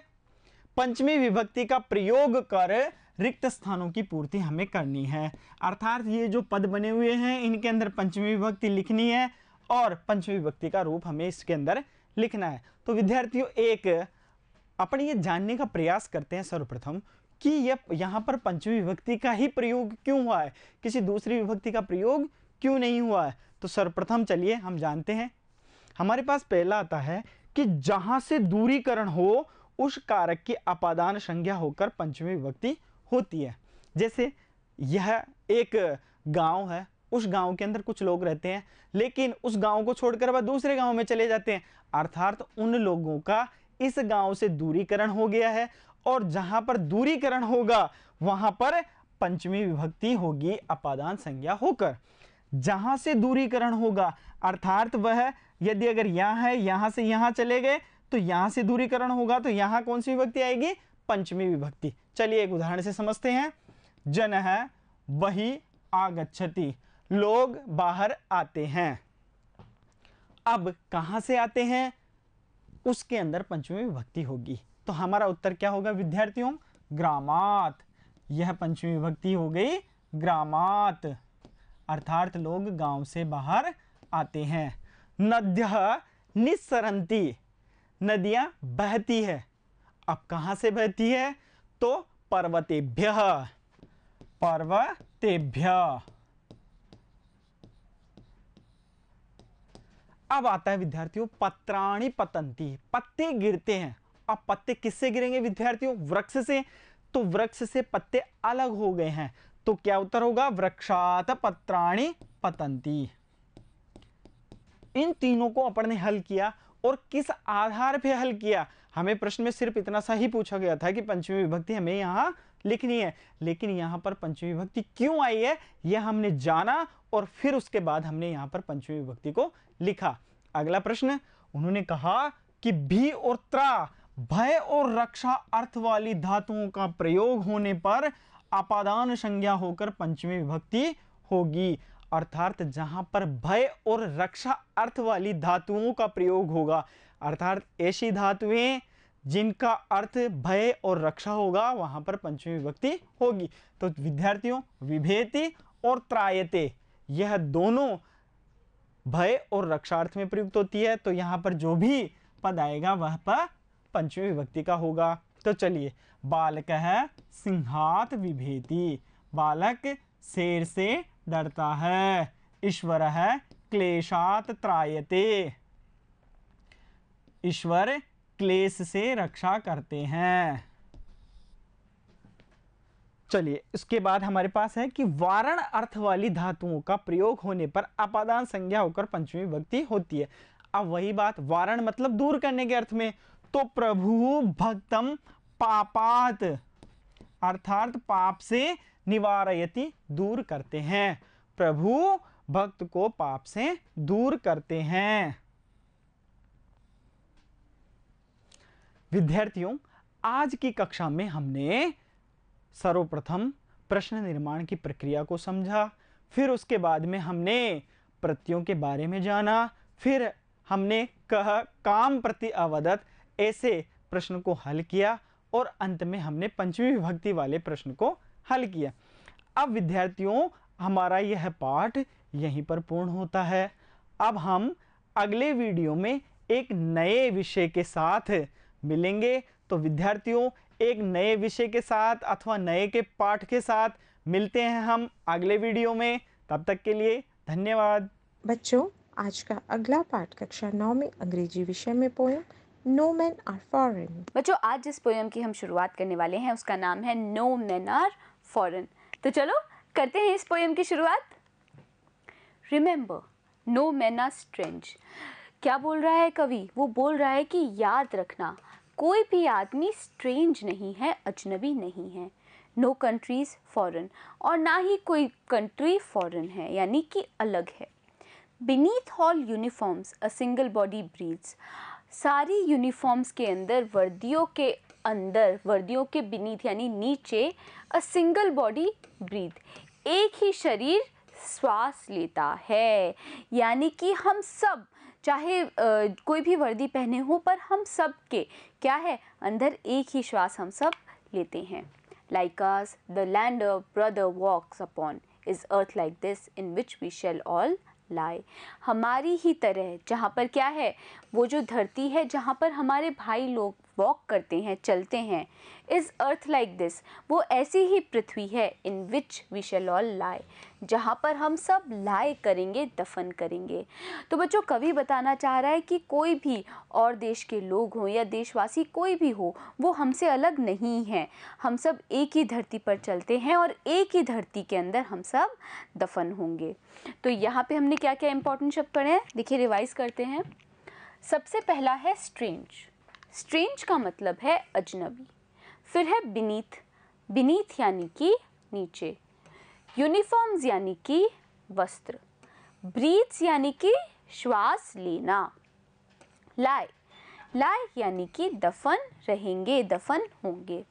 पंचमी विभक्ति का प्रयोग कर रिक्त स्थानों की पूर्ति हमें करनी है अर्थात ये जो पद बने हुए हैं इनके अंदर पंचमी विभक्ति लिखनी है और पंचमी विभक्ति का रूप हमें इसके अंदर लिखना है तो विद्यार्थियों एक अपन ये जानने का प्रयास करते हैं सर्वप्रथम कि यह यहाँ पर पंचमी विभक्ति का ही प्रयोग क्यों हुआ है किसी दूसरी विभक्ति का प्रयोग क्यों नहीं हुआ है तो सर्वप्रथम चलिए हम जानते हैं हमारे पास पहला आता है कि जहां से दूरीकरण हो उस कारक की अपादान संज्ञा होकर पंचमी विभक्ति होती है जैसे यह एक गांव है उस गांव के अंदर कुछ लोग रहते हैं लेकिन उस गांव को छोड़कर वह दूसरे गांव में चले जाते हैं अर्थात उन लोगों का इस गांव से दूरीकरण हो गया है और जहां पर दूरीकरण होगा वहां पर पंचमी विभक्ति होगी अपादान संज्ञा होकर जहां से दूरीकरण होगा अर्थात वह यदि अगर यहाँ है यहां से यहां चले गए तो यहां से दूरीकरण होगा तो यहां कौन सी विभक्ति आएगी पंचमी विभक्ति चलिए एक उदाहरण से समझते हैं जन है वही आगछती लोग बाहर आते हैं अब कहां से आते हैं उसके अंदर पंचमी विभक्ति होगी तो हमारा उत्तर क्या होगा विद्यार्थियों ग्रामात यह पंचमी विभक्ति हो गई ग्रामात अर्थात लोग गांव से बाहर आते हैं नद्य निस्सरंती नदियां बहती है अब कहां से बहती है तो पर्वतेभ्य पर्वतेभ्य अब आता है विद्यार्थियों पत्राणी पतंती पत्ते गिरते हैं अब पत्ते किससे गिरेंगे विद्यार्थियों वृक्ष से तो वृक्ष से पत्ते अलग हो गए हैं तो क्या उत्तर होगा वृक्षात पत्राणी पतंती इन तीनों को अपन ने हल किया और किस आधार पे हल किया हमें प्रश्न में सिर्फ इतना सा ही पूछा गया था कि पंचमी विभक्ति हमें यहां लिखनी है लेकिन यहां पर पंचमी विभक्ति क्यों आई है यह हमने जाना और फिर उसके बाद हमने यहां पर पंचमी विभक्ति को लिखा अगला प्रश्न उन्होंने कहा कि भी और त्रा भय और रक्षा अर्थ वाली धातुओं का प्रयोग होने पर अपादान संज्ञा होकर पंचमी विभक्ति होगी अर्थात जहां पर भय और रक्षा अर्थ वाली धातुओं का प्रयोग होगा अर्थात ऐसी धातुएं जिनका अर्थ भय और रक्षा होगा वहां पर पंचमी विभक्ति होगी तो विद्यार्थियों विभेति और त्रायते यह दोनों भय और रक्षार्थ में प्रयुक्त होती है तो यहाँ पर जो भी पद आएगा वह पर पंचमी विभक्ति का होगा तो चलिए बालक है सिंहात विभेती बालक शेर से डरता है ईश्वर है क्लेशात त्रायते ईश्वर क्लेश से रक्षा करते हैं चलिए इसके बाद हमारे पास है कि वारण अर्थ वाली धातुओं का प्रयोग होने पर अपादान संज्ञा होकर पंचमी भक्ति होती है अब वही बात वारण मतलब दूर करने के अर्थ में तो प्रभु भक्तम पापात अर्थात पाप से निवारयति दूर करते हैं प्रभु भक्त को पाप से दूर करते हैं विद्यार्थियों आज की कक्षा में हमने सर्वप्रथम प्रश्न निर्माण की प्रक्रिया को समझा फिर उसके बाद में हमने प्रत्ययों के बारे में जाना फिर हमने कह काम प्रति अवदत ऐसे प्रश्न को हल किया और अंत में हमने पंचमी विभक्ति वाले प्रश्न को हल किया अब विद्यार्थियों हमारा यह पाठ यहीं पर पूर्ण होता है अब हम अगले वीडियो में एक नए विषय के साथ मिलेंगे तो विद्यार्थियों एक नए विषय के साथ अथवा नए के पाठ के साथ मिलते हैं हम अगले वीडियो में तब तक के लिए धन्यवाद बच्चों आज का अगला पाठ कक्षा नौ में अंग्रेजी विषय में poem no man are foreign बच्चों आज जिस पोएम की हम शुरुआत करने वाले हैं उसका नाम है नो मैन आर फॉरेन तो चलो करते हैं इस पोएम की शुरुआत remember no man are strange क्या बोल रहा है कवि वो बोल रहा है कि याद रखना कोई भी आदमी स्ट्रेंज नहीं है अजनबी नहीं है नो कंट्रीज़ फॉरेन और ना ही कोई कंट्री फॉरेन है यानी कि अलग है beneath all uniforms a single body breathes सारी यूनिफॉर्म्स के अंदर वर्दियों के अंदर वर्दियों के बीनीथ यानी नीचे अ सिंगल बॉडी ब्रीथ एक ही शरीर श्वास लेता है यानी कि हम सब चाहे आ, कोई भी वर्दी पहने हो पर हम सब के क्या है अंदर एक ही श्वास हम सब लेते हैं like us the land brother walks upon is earth like this in which we shall all lie हमारी ही तरह जहाँ पर क्या है वो जो धरती है जहाँ पर हमारे भाई लोग वॉक करते हैं चलते हैं इज़ अर्थ लाइक दिस वो ऐसी ही पृथ्वी है in which we shall all lie जहाँ पर हम सब लाए करेंगे दफन करेंगे तो बच्चों कवि बताना चाह रहा है कि कोई भी और देश के लोग हों या देशवासी कोई भी हो वो हमसे अलग नहीं हैं हम सब एक ही धरती पर चलते हैं और एक ही धरती के अंदर हम सब दफन होंगे तो यहाँ पे हमने क्या क्या इंपॉर्टेंट शब्द पढ़े हैं देखिए रिवाइज़ करते हैं सबसे पहला है स्ट्रेंज स्ट्रेंज का मतलब है अजनबी फिर है बिनीथ बिनीथ यानी कि नीचे यूनिफॉर्म्स यानी कि वस्त्र ब्रीथ्स यानी कि श्वास लेना लाए लाए यानी कि दफन रहेंगे दफन होंगे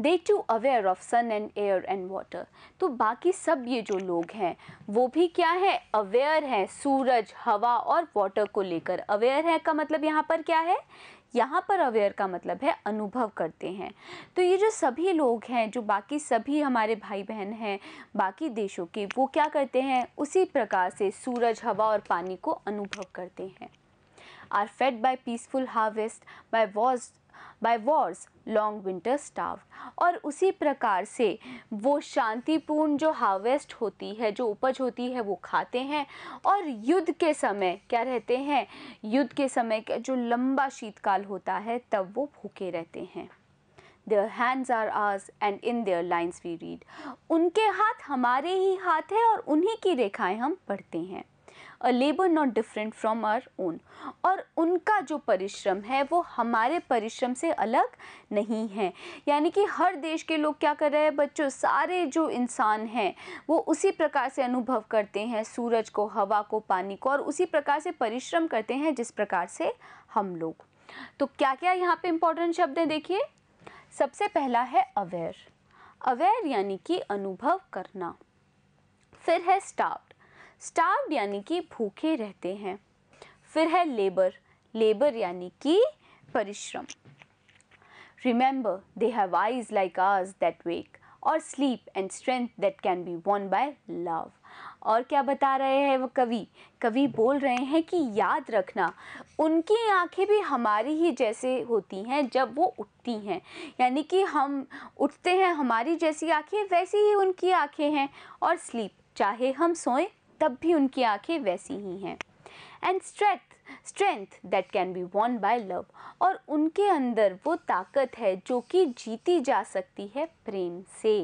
they too aware of sun and air and water तो बाकी सब ये जो लोग हैं वो भी क्या है अवेयर हैं सूरज हवा और वाटर को लेकर अवेयर है का मतलब यहाँ पर क्या है यहाँ पर अवेयर का मतलब है अनुभव करते हैं तो ये जो सभी लोग हैं जो बाकी सभी हमारे भाई बहन हैं बाकी देशों के वो क्या करते हैं उसी प्रकार से सूरज हवा और पानी को अनुभव करते हैं are fed by peaceful harvest by was by wars long winter staff और उसी प्रकार से वो शांतिपूर्ण जो हार्वेस्ट होती है जो उपज होती है वो खाते हैं और युद्ध के समय क्या रहते हैं युद्ध के समय के जो लंबा शीतकाल होता है तब वो भूखे रहते हैं their hands are ours and in their lines we read उनके हाथ हमारे ही हाथ है और उन्हीं की रेखाएं हम पढ़ते हैं a labour not different from our own और उनका जो परिश्रम है वो हमारे परिश्रम से अलग नहीं है यानी कि हर देश के लोग क्या कर रहे हैं बच्चों सारे जो इंसान हैं वो उसी प्रकार से अनुभव करते हैं सूरज को हवा को पानी को और उसी प्रकार से परिश्रम करते हैं जिस प्रकार से हम लोग तो क्या क्या यहाँ पे इम्पोर्टेंट शब्द हैं देखिए सबसे पहला है अवेयर अवेयर यानी कि अनुभव करना फिर है स्टार्ट स्टार्व यानी कि भूखे रहते हैं फिर है लेबर लेबर यानी कि परिश्रम remember they have eyes like ours that wake or sleep and strength that can be won by love और क्या बता रहे हैं वो कवि कवि बोल रहे हैं कि याद रखना उनकी आंखें भी हमारी ही जैसे होती हैं जब वो उठती हैं यानी कि हम उठते हैं हमारी जैसी आंखें वैसी ही उनकी आंखें हैं और स्लीप चाहे हम सोएं तब भी उनकी आंखें वैसी ही हैं and strength strength that can be won by love और उनके अंदर वो ताकत है जो कि जीती जा सकती है प्रेम से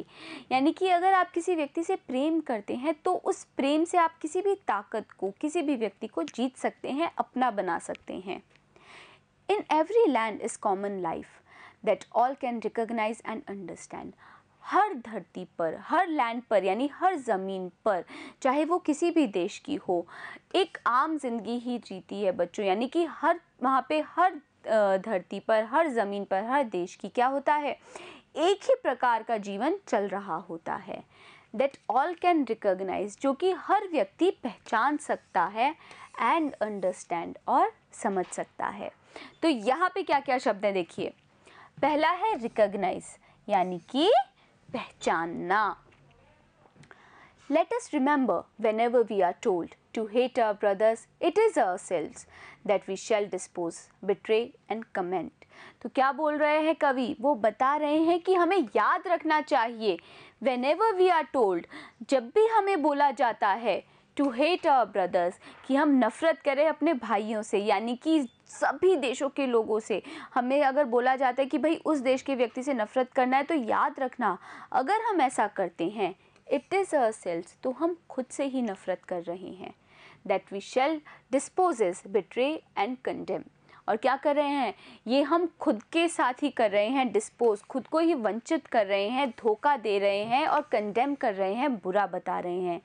यानी कि अगर आप किसी व्यक्ति से प्रेम करते हैं तो उस प्रेम से आप किसी भी ताकत को किसी भी व्यक्ति को जीत सकते हैं अपना बना सकते हैं in every land is common life that all can recognise and understand हर धरती पर हर लैंड पर यानी हर ज़मीन पर चाहे वो किसी भी देश की हो एक आम जिंदगी ही जीती है बच्चों यानी कि हर वहाँ पे हर धरती पर हर ज़मीन पर हर देश की क्या होता है एक ही प्रकार का जीवन चल रहा होता है दैट ऑल कैन रिकोगनाइज जो कि हर व्यक्ति पहचान सकता है एंड अंडरस्टैंड और समझ सकता है तो यहाँ पे क्या क्या शब्द हैं देखिए पहला है रिकोगनाइज़ यानी कि पहचानना let us remember whenever we are told to hate our brothers it is ourselves that we shall dispossess betray and condemn तो क्या बोल रहे हैं कवि वो बता रहे हैं कि हमें याद रखना चाहिए whenever we are told जब भी हमें बोला जाता है टू हेट आवर ब्रदर्स कि हम नफ़रत करें अपने भाइयों से यानी कि सभी देशों के लोगों से हमें अगर बोला जाता है कि भाई उस देश के व्यक्ति से नफ़रत करना है तो याद रखना अगर हम ऐसा करते हैं इट इज़ अ सेल्स तो हम खुद से ही नफ़रत कर रहे हैं that we shall dispossess betray and condemn और क्या कर रहे हैं ये हम खुद के साथ ही कर रहे हैं डिस्पोज खुद को ही वंचित कर रहे हैं धोखा दे रहे हैं और कंडेम कर रहे हैं बुरा बता रहे हैं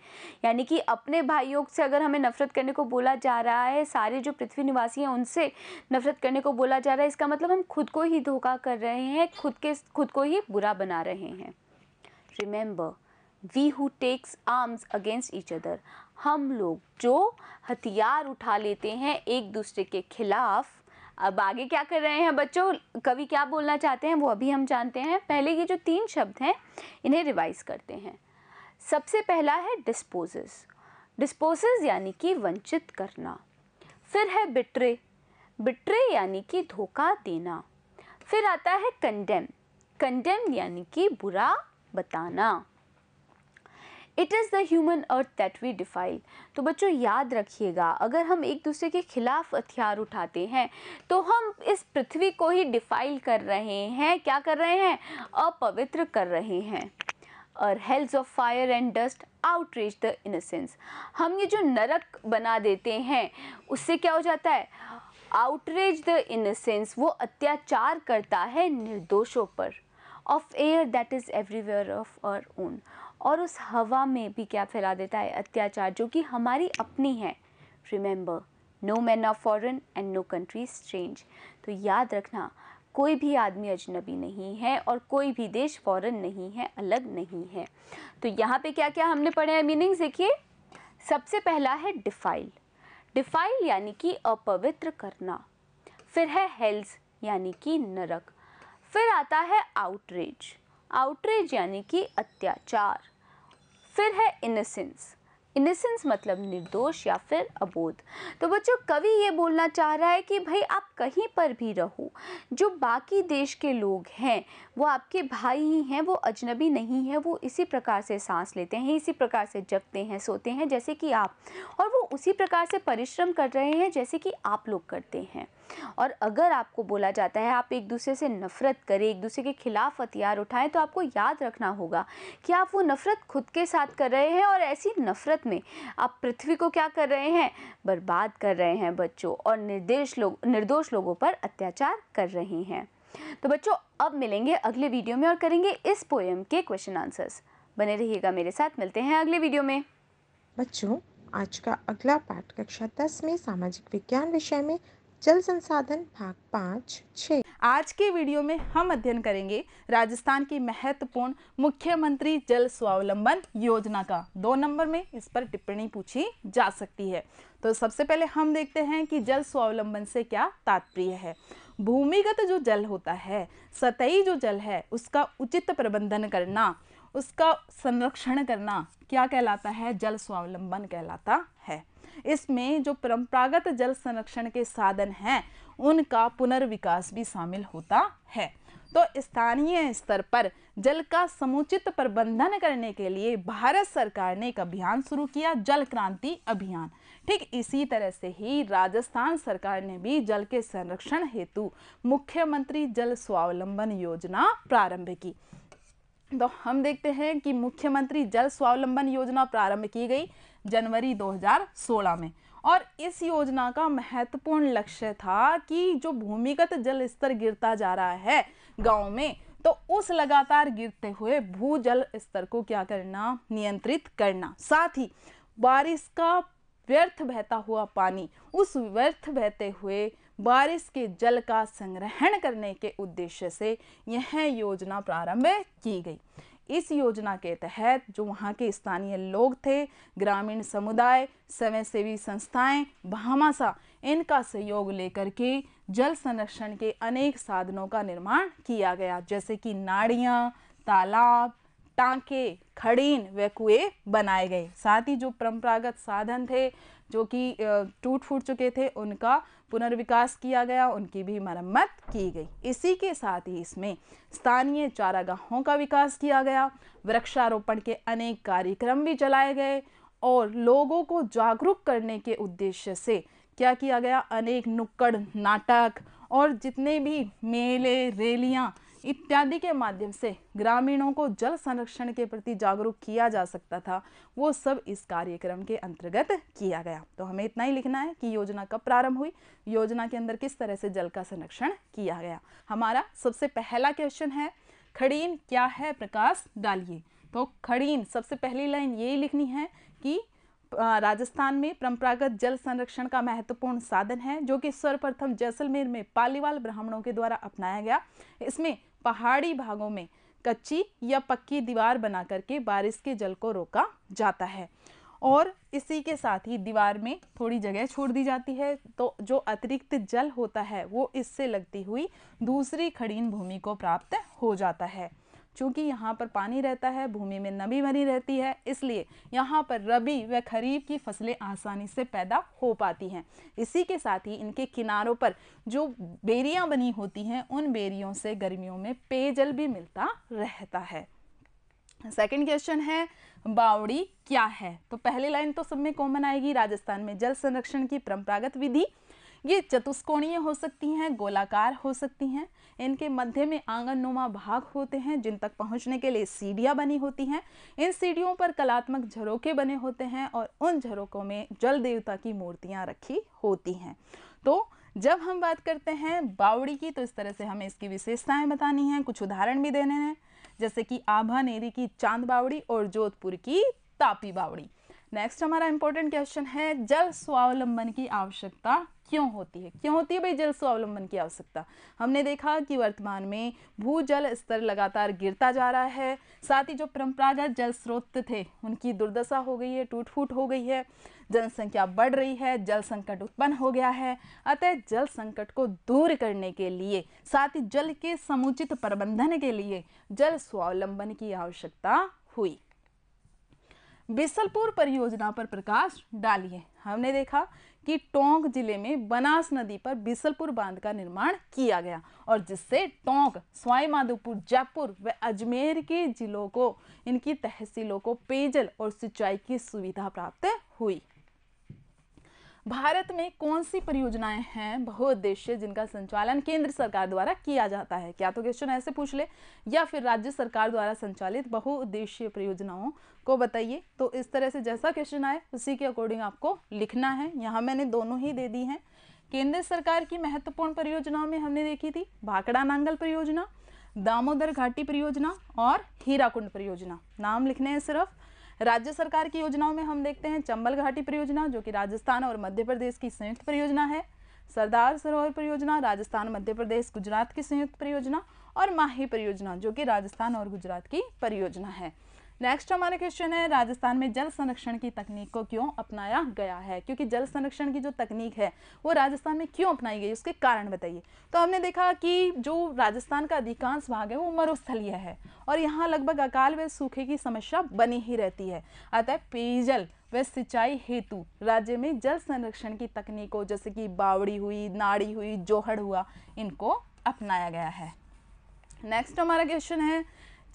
यानी कि अपने भाइयों से अगर हमें नफरत करने को बोला जा रहा है सारे जो पृथ्वी निवासी हैं उनसे नफरत करने को बोला जा रहा है इसका मतलब हम खुद को ही धोखा कर रहे हैं खुद के खुद को ही बुरा बना रहे हैं remember we who takes arms against each other हम लोग जो हथियार उठा लेते हैं एक दूसरे के खिलाफ़ अब आगे क्या कर रहे हैं बच्चों कवि क्या बोलना चाहते हैं वो अभी हम जानते हैं पहले ये जो तीन शब्द हैं इन्हें रिवाइज करते हैं सबसे पहला है डिस्पोजेस डिस्पोजेस यानी कि वंचित करना फिर है बिट्रे बिट्रे यानी कि धोखा देना फिर आता है कंडेम कंडेम यानी कि बुरा बताना it is the human earth that we defile तो बच्चों याद रखिएगा अगर हम एक दूसरे के खिलाफ हथियार उठाते हैं तो हम इस पृथ्वी को ही डिफाइल कर रहे हैं क्या कर रहे हैं अपवित्र कर रहे हैं और hells of fire and dust outrage the innocence हम ये जो नरक बना देते हैं उससे क्या हो जाता है आउटरीच द इनसेंस वो अत्याचार करता है निर्दोषों पर of air that is everywhere of our own और उस हवा में भी क्या फैला देता है अत्याचार जो कि हमारी अपनी है remember no man of foreign and no country strange तो याद रखना कोई भी आदमी अजनबी नहीं है और कोई भी देश फॉरन नहीं है अलग नहीं है तो यहाँ पे क्या क्या हमने पढ़े हैं मीनिंग्स देखिए सबसे पहला है डिफाइल डिफाइल यानी कि अपवित्र करना फिर है हेल्स यानी कि नरक फिर आता है आउटरेज आउटरेज यानी कि अत्याचार फिर है इनसेंस इनसेंस मतलब निर्दोष या फिर अबोध तो बच्चों कवि ये बोलना चाह रहा है कि भाई आप कहीं पर भी रहो जो बाकी देश के लोग हैं वो आपके भाई ही हैं वो अजनबी नहीं है वो इसी प्रकार से सांस लेते हैं इसी प्रकार से जगते हैं सोते हैं जैसे कि आप और वो उसी प्रकार से परिश्रम कर रहे हैं जैसे कि आप लोग करते हैं और अगर आपको बोला जाता है आप एक दूसरे से नफ़रत करें एक दूसरे के ख़िलाफ़ हथियार उठाएं तो आपको याद रखना होगा कि आप वो नफ़रत खुद के साथ कर रहे हैं और ऐसी नफ़रत में आप पृथ्वी को क्या कर रहे हैं बर्बाद कर रहे हैं बच्चों और निर्देश लोग निर्दोष लोगों पर अत्याचार कर रहे हैं तो बच्चों अब मिलेंगे अगले वीडियो में और करेंगे इस पोएम के क्वेश्चन आंसर्स बने रहिएगा मेरे साथ मिलते हैं अगले वीडियो में बच्चों आज का अगला पाठ कक्षा दस में सामाजिक विज्ञान विषय में जल संसाधन भाग पाँच छ आज के वीडियो में हम अध्ययन करेंगे राजस्थान की महत्वपूर्ण मुख्यमंत्री जल स्वावलंबन योजना का दो नंबर में इस पर टिप्पणी पूछी जा सकती है तो सबसे पहले हम देखते हैं कि जल स्वावलंबन से क्या तात्पर्य है भूमिगत जो जल होता है सतही जो जल है उसका उचित प्रबंधन करना उसका संरक्षण करना क्या कहलाता है जल स्वावलंबन कहलाता है इसमें जो परंपरागत जल संरक्षण के साधन हैं उनका पुनर्विकास भी शामिल होता है तो स्थानीय स्तर पर जल का समुचित प्रबंधन करने के लिए भारत सरकार ने एक अभियान शुरू किया जल क्रांति अभियान ठीक इसी तरह से ही राजस्थान सरकार ने भी जल के संरक्षण हेतु मुख्यमंत्री जल स्वावलंबन योजना प्रारंभ की तो हम देखते हैं कि मुख्यमंत्री जल स्वावलंबन योजना प्रारंभ की गई जनवरी 2016 में और इस योजना का महत्वपूर्ण लक्ष्य था कि जो भूमिगत जल स्तर गिरता जा रहा है गाँव में तो उस लगातार गिरते हुए भूजल स्तर को क्या करना नियंत्रित करना साथ ही बारिश का व्यर्थ बहता हुआ पानी उस व्यर्थ बहते हुए बारिश के जल का संग्रहण करने के उद्देश्य से यह योजना प्रारंभ की गई इस योजना के तहत जो वहाँ के स्थानीय लोग थे ग्रामीण समुदाय स्वयंसेवी संस्थाएं भामाशा इनका सहयोग लेकर के जल संरक्षण के अनेक साधनों का निर्माण किया गया जैसे कि नाड़ियाँ तालाब टांके खड़ीन व कुएँ बनाए गए साथ ही जो परंपरागत साधन थे जो कि टूट फूट चुके थे उनका पुनर्विकास किया गया उनकी भी मरम्मत की गई इसी के साथ ही इसमें स्थानीय चारागाहों का विकास किया गया वृक्षारोपण के अनेक कार्यक्रम भी चलाए गए और लोगों को जागरूक करने के उद्देश्य से क्या किया गया अनेक नुक्कड़ नाटक और जितने भी मेले रैलियाँ इत्यादि के माध्यम से ग्रामीणों को जल संरक्षण के प्रति जागरूक किया जा सकता था वो सब इस कार्यक्रम के अंतर्गत किया गया तो हमें इतना ही लिखना है कि योजना कब प्रारंभ हुई योजना के अंदर किस तरह से जल का संरक्षण किया गया हमारा सबसे पहला क्वेश्चन है खड़ीन क्या है प्रकाश डालिए तो खड़ीन सबसे पहली लाइन यही लिखनी है कि राजस्थान में परंपरागत जल संरक्षण का महत्वपूर्ण साधन है जो कि सर्वप्रथम जैसलमेर में पालीवाल ब्राह्मणों के द्वारा अपनाया गया इसमें पहाड़ी भागों में कच्ची या पक्की दीवार बना करके बारिश के जल को रोका जाता है और इसी के साथ ही दीवार में थोड़ी जगह छोड़ दी जाती है तो जो अतिरिक्त जल होता है वो इससे लगती हुई दूसरी खड़ीन भूमि को प्राप्त हो जाता है चूंकि यहाँ पर पानी रहता है भूमि में नमी बनी रहती है इसलिए यहाँ पर रबी व खरीफ की फसलें आसानी से पैदा हो पाती हैं इसी के साथ ही इनके किनारों पर जो बेरियाँ बनी होती हैं उन बेरियों से गर्मियों में पेयजल भी मिलता रहता है सेकेंड क्वेश्चन है बावड़ी क्या है तो पहली लाइन तो सब में कॉमन आएगी राजस्थान में जल संरक्षण की परंपरागत विधि ये चतुष्कोणीय हो सकती हैं गोलाकार हो सकती हैं इनके मध्य में आंगन नुमा भाग होते हैं जिन तक पहुंचने के लिए सीढ़ियाँ बनी होती हैं इन सीढ़ियों पर कलात्मक झरोके बने होते हैं और उन झरोकों में जल देवता की मूर्तियाँ रखी होती हैं तो जब हम बात करते हैं बावड़ी की तो इस तरह से हमें इसकी विशेषताएं बतानी हैं कुछ उदाहरण भी देने हैं जैसे कि आभा नेरी की चांद बावड़ी और जोधपुर की तापी बावड़ी नेक्स्ट हमारा इंपॉर्टेंट क्वेश्चन है जल स्वावलंबन की आवश्यकता क्यों होती है क्यों होती है भाई जल स्वावलंबन की आवश्यकता हमने देखा कि वर्तमान में भू जल स्तर लगातार गिरता जा रहा है साथ ही जो परंपरागत जल स्रोत थे उनकी दुर्दशा हो गई है टूट फूट हो गई है जनसंख्या बढ़ रही है जल संकट उत्पन्न हो गया है अतः जल संकट को दूर करने के लिए साथ ही जल के समुचित प्रबंधन के लिए जल स्वावलंबन की आवश्यकता हुई बिसलपुर परियोजना पर प्रकाश डालिए हमने देखा कि टोंक जिले में बनास नदी पर बिसलपुर बांध का निर्माण किया गया और जिससे टोंक स्वाईमाधोपुर जयपुर व अजमेर के जिलों को इनकी तहसीलों को पेयजल और सिंचाई की सुविधा प्राप्त हुई भारत में कौन सी परियोजनाएं हैं बहुउद्देश्य जिनका संचालन केंद्र सरकार द्वारा किया जाता है क्या तो क्वेश्चन ऐसे पूछ ले या फिर राज्य सरकार द्वारा संचालित बहुउद्देश्य परियोजनाओं को बताइए तो इस तरह से जैसा क्वेश्चन आए उसी के अकॉर्डिंग आपको लिखना है यहाँ मैंने दोनों ही दे दी हैं केंद्र सरकार की महत्वपूर्ण परियोजनाओं में हमने देखी थी भाकड़ा नांगल परियोजना दामोदर घाटी परियोजना और हीराकुंड परियोजना नाम लिखने हैं सिर्फ राज्य सरकार की योजनाओं में हम देखते हैं चंबल घाटी परियोजना जो कि राजस्थान और मध्य प्रदेश की संयुक्त परियोजना है सरदार सरोवर परियोजना राजस्थान मध्य प्रदेश गुजरात की संयुक्त परियोजना और माही परियोजना जो कि राजस्थान और गुजरात की परियोजना है नेक्स्ट हमारा क्वेश्चन है राजस्थान में जल संरक्षण की तकनीक को क्यों अपनाया गया है क्योंकि जल संरक्षण की जो तकनीक है वो राजस्थान में क्यों अपनाई गई उसके कारण बताइए तो हमने देखा कि जो राजस्थान का अधिकांश भाग है वो मरुस्थलीय है और यहाँ लगभग अकाल व सूखे की समस्या बनी ही रहती है अतः पेयजल व सिंचाई हेतु राज्य में जल संरक्षण की तकनीकों जैसे कि बावड़ी हुई नाड़ी हुई जोहड़ हुआ इनको अपनाया गया है नेक्स्ट हमारा क्वेश्चन है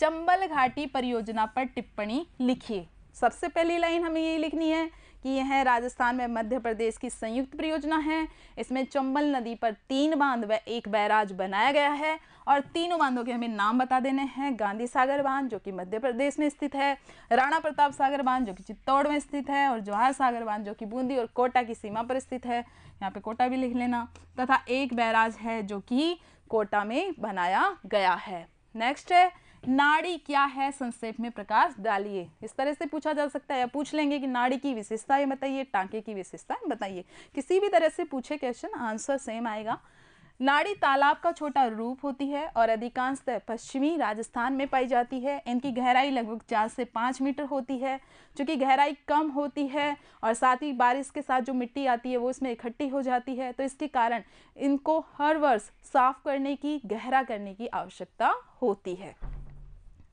चंबल घाटी परियोजना पर टिप्पणी लिखिए सबसे पहली लाइन हमें ये लिखनी है कि यह राजस्थान में मध्य प्रदेश की संयुक्त परियोजना है इसमें चंबल नदी पर तीन बांध व एक बैराज बनाया गया है और तीनों बांधों के हमें नाम बता देने हैं गांधी सागर बांध जो कि मध्य प्रदेश में स्थित है राणा प्रताप सागर बांध जो कि चित्तौड़ में स्थित है और जवाहर सागर बांध जो कि बूंदी और कोटा की सीमा पर स्थित है यहाँ पे कोटा भी लिख लेना तथा एक बैराज है जो कि कोटा में बनाया गया है नेक्स्ट है नाड़ी क्या है संक्षेप में प्रकाश डालिए इस तरह से पूछा जा सकता है पूछ लेंगे कि नाड़ी की विशेषताएं बताइए टांके की विशेषताएं बताइए किसी भी तरह से पूछे क्वेश्चन आंसर सेम आएगा नाड़ी तालाब का छोटा रूप होती है और अधिकांशतः पश्चिमी राजस्थान में पाई जाती है इनकी गहराई लगभग चार से पाँच मीटर होती है चूँकि गहराई कम होती है और साथ ही बारिश के साथ जो मिट्टी आती है वो इसमें इकट्ठी हो जाती है तो इसके कारण इनको हर वर्ष साफ करने की गहरा करने की आवश्यकता होती है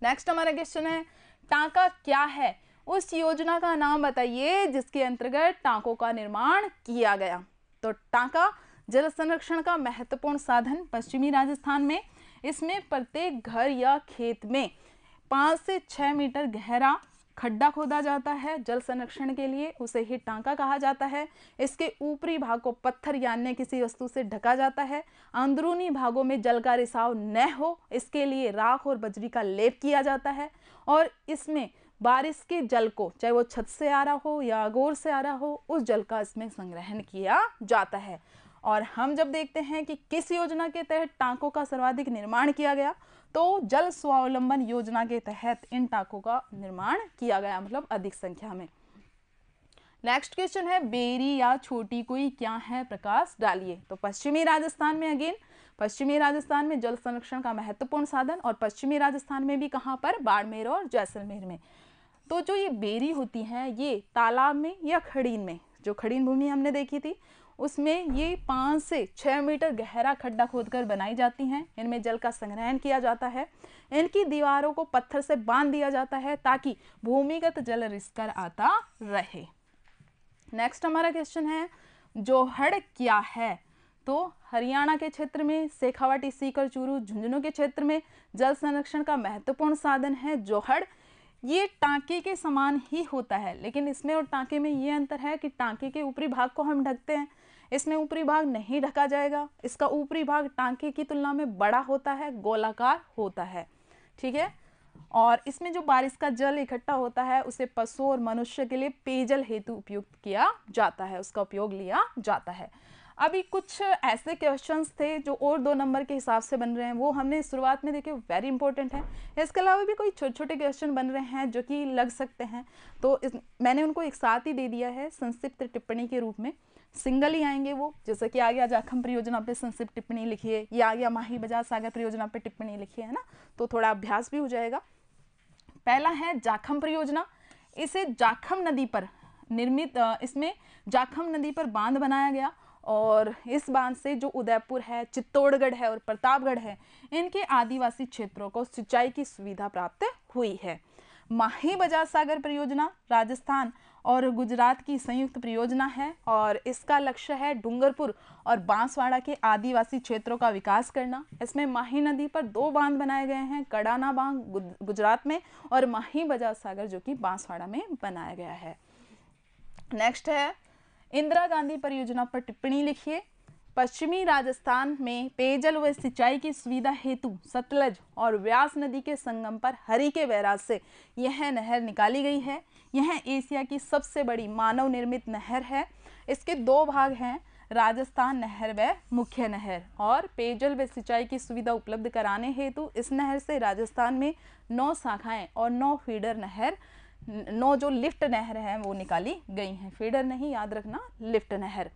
नेक्स्ट हमारा क्वेश्चन है टांका क्या है उस योजना का नाम बताइए जिसके अंतर्गत टांकों का निर्माण किया गया तो टाका जल संरक्षण का महत्वपूर्ण साधन पश्चिमी राजस्थान में इसमें प्रत्येक घर या खेत में पाँच से छः मीटर गहरा खड्डा खोदा जाता है जल संरक्षण के लिए उसे ही टांका कहा जाता है इसके ऊपरी भाग को पत्थर या अन्य किसी वस्तु से ढका जाता है अंदरूनी भागों में जल का रिसाव न हो इसके लिए राख और बजरी का लेप किया जाता है और इसमें बारिश के जल को चाहे वो छत से आ रहा हो या अगोर से आ रहा हो उस जल का इसमें संग्रहण किया जाता है और हम जब देखते हैं कि किस योजना के तहत टांकों का सर्वाधिक निर्माण किया गया तो जल स्वावलंबन योजना के तहत इन टाकों का निर्माण किया गया मतलब अधिक संख्या में नेक्स्ट क्वेश्चन है बेरी या छोटी कोई क्या है प्रकाश डालिए तो पश्चिमी राजस्थान में अगेन पश्चिमी राजस्थान में जल संरक्षण का महत्वपूर्ण साधन और पश्चिमी राजस्थान में भी कहाँ पर बाड़मेर और जैसलमेर में तो जो ये बेरी होती हैं ये तालाब में या खड़ीन में जो खड़ीन भूमि हमने देखी थी उसमें ये पाँच से छः मीटर गहरा खड्डा खोदकर बनाई जाती हैं इनमें जल का संग्रहण किया जाता है इनकी दीवारों को पत्थर से बांध दिया जाता है ताकि भूमिगत जल रिसकर आता रहे नेक्स्ट हमारा क्वेश्चन है जोहड़ क्या है तो हरियाणा के क्षेत्र में शेखावाटी सीकर चूरू झुंझुनू के क्षेत्र में जल संरक्षण का महत्वपूर्ण साधन है जोहड़ ये टांके के समान ही होता है लेकिन इसमें और टाँके में ये अंतर है कि टांके के ऊपरी भाग को हम ढकते हैं इसमें ऊपरी भाग नहीं ढका जाएगा इसका ऊपरी भाग टांके की तुलना में बड़ा होता है गोलाकार होता है ठीक है और इसमें जो बारिश का जल इकट्ठा होता है उसे पशु और मनुष्य के लिए पेयजल हेतु उपयुक्त किया जाता है उसका उपयोग लिया जाता है अभी कुछ ऐसे क्वेश्चंस थे जो और दो नंबर के हिसाब से बन रहे हैं वो हमने शुरुआत में देखे वेरी इंपॉर्टेंट है इसके अलावा भी कोई छोटे छोटे क्वेश्चन बन रहे हैं जो कि लग सकते हैं तो इस, मैंने उनको एक साथ ही दे दिया है संक्षिप्त टिप्पणी के रूप में सिंगल ही आएंगे वो जैसे कि आ गया जाखम परियोजना पे संक्षिप्त टिप्पणी लिखिए या आ गया माही बजाज सागर परियोजना पे टिप्पणी लिखिए है ना तो थोड़ा अभ्यास भी हो जाएगा पहला है जाखम परियोजना इसे जाखम नदी पर निर्मित इसमें जाखम नदी पर बांध बनाया गया और इस बांध से जो उदयपुर है चित्तौड़गढ़ है और प्रतापगढ़ है इनके आदिवासी क्षेत्रों को सिंचाई की सुविधा प्राप्त हुई है माही बजाज सागर परियोजना राजस्थान और गुजरात की संयुक्त परियोजना है और इसका लक्ष्य है डूंगरपुर और बांसवाड़ा के आदिवासी क्षेत्रों का विकास करना इसमें माही नदी पर दो बांध बनाए गए हैं कड़ाना बांध गुजरात में और माही बजाज सागर जो कि बांसवाड़ा में बनाया गया है नेक्स्ट है इंदिरा गांधी परियोजना पर टिप्पणी लिखिए पश्चिमी राजस्थान में पेयजल व सिंचाई की सुविधा हेतु सतलज और व्यास नदी के संगम पर हरी के बैराज से यह नहर निकाली गई है यह एशिया की सबसे बड़ी मानव निर्मित नहर है इसके दो भाग हैं राजस्थान नहर व मुख्य नहर और पेयजल व सिंचाई की सुविधा उपलब्ध कराने हेतु इस नहर से राजस्थान में नौ शाखाएँ और नौ फीडर नहर नौ जो लिफ्ट नहर हैं वो निकाली गई हैं फीडर नहीं याद रखना लिफ्ट नहर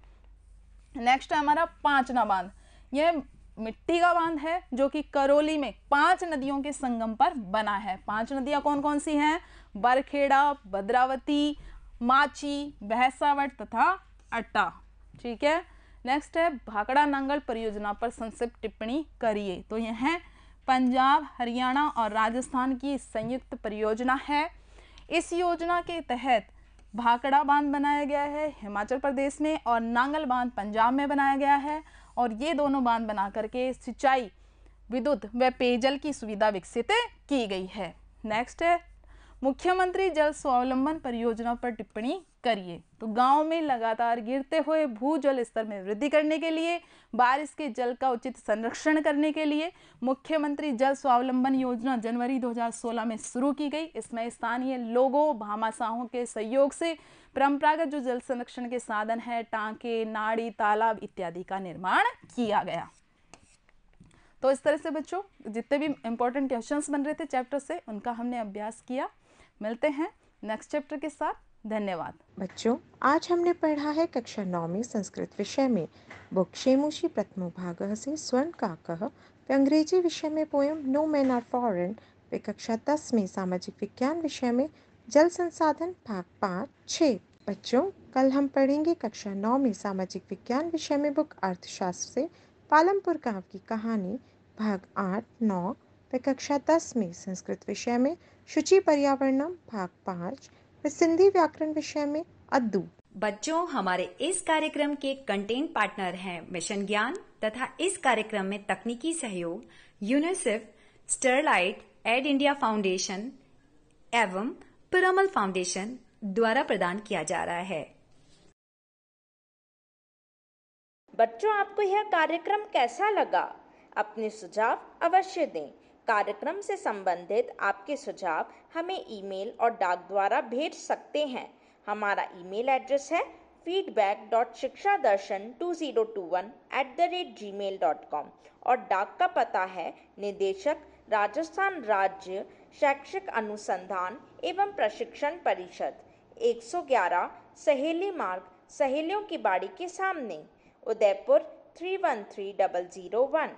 नेक्स्ट है हमारा पांचना बांध यह मिट्टी का बांध है जो कि करौली में पांच नदियों के संगम पर बना है पांच नदियां कौन कौन सी हैं बरखेड़ा भद्रावती माची भैसावट तथा अट्टा ठीक है नेक्स्ट है भाकड़ा नांगल परियोजना पर संक्षिप्त टिप्पणी करिए तो यह है पंजाब हरियाणा और राजस्थान की संयुक्त परियोजना है इस योजना के तहत भाकड़ा बांध बनाया गया है हिमाचल प्रदेश में और नांगल बांध पंजाब में बनाया गया है और ये दोनों बांध बना करके सिंचाई विद्युत व पेयजल की सुविधा विकसित की गई है नेक्स्ट है मुख्यमंत्री जल स्वावलंबन परियोजना पर टिप्पणी करिए तो गांव में लगातार गिरते हुए भू जल स्तर में वृद्धि करने के लिए बारिश के जल का उचित संरक्षण करने के लिए मुख्यमंत्री जल स्वावलंबन योजना जनवरी 2016 में शुरू की गई इसमें स्थानीय लोगों भामाशाहों के सहयोग से परंपरागत जो जल संरक्षण के साधन है टांके नाड़ी तालाब इत्यादि का निर्माण किया गया तो इस तरह से बच्चों जितने भी इम्पोर्टेंट क्वेश्चंस बन रहे थे चैप्टर से उनका हमने अभ्यास किया मिलते हैं नेक्स्ट चैप्टर के साथ धन्यवाद बच्चों आज हमने पढ़ा है कक्षा नौ में संस्कृत विषय में बुक शेमुशी प्रथम भाग से स्वर्ण का कह अंग्रेजी विषय में poem no man are foreign वे कक्षा दस में सामाजिक विज्ञान विषय में जल संसाधन भाग पाँच छ बच्चों कल हम पढ़ेंगे कक्षा नौ में सामाजिक विज्ञान विषय में बुक अर्थशास्त्र से पालमपुर गांव की कहानी भाग आठ नौ वे कक्षा दस में संस्कृत विषय में शुचि पर्यावरणम भाग पाँच मैं सिंधी व्याकरण विषय में अद्दू बच्चों हमारे इस कार्यक्रम के कंटेंट पार्टनर हैं मिशन ज्ञान तथा इस कार्यक्रम में तकनीकी सहयोग UNICEF Sterlite Ed India Foundation एवं पिरामल फाउंडेशन द्वारा प्रदान किया जा रहा है बच्चों आपको यह कार्यक्रम कैसा लगा अपने सुझाव अवश्य दें कार्यक्रम से संबंधित आपके सुझाव हमें ईमेल और डाक द्वारा भेज सकते हैं हमारा ईमेल एड्रेस है feedback dot Shiksha Darshan two zero two one at the rate Gmail dot com और डाक का पता है निदेशक राजस्थान राज्य शैक्षिक अनुसंधान एवं प्रशिक्षण परिषद 111 सहेली मार्ग सहेलियों की बाड़ी के सामने Udaipur three one three double zero one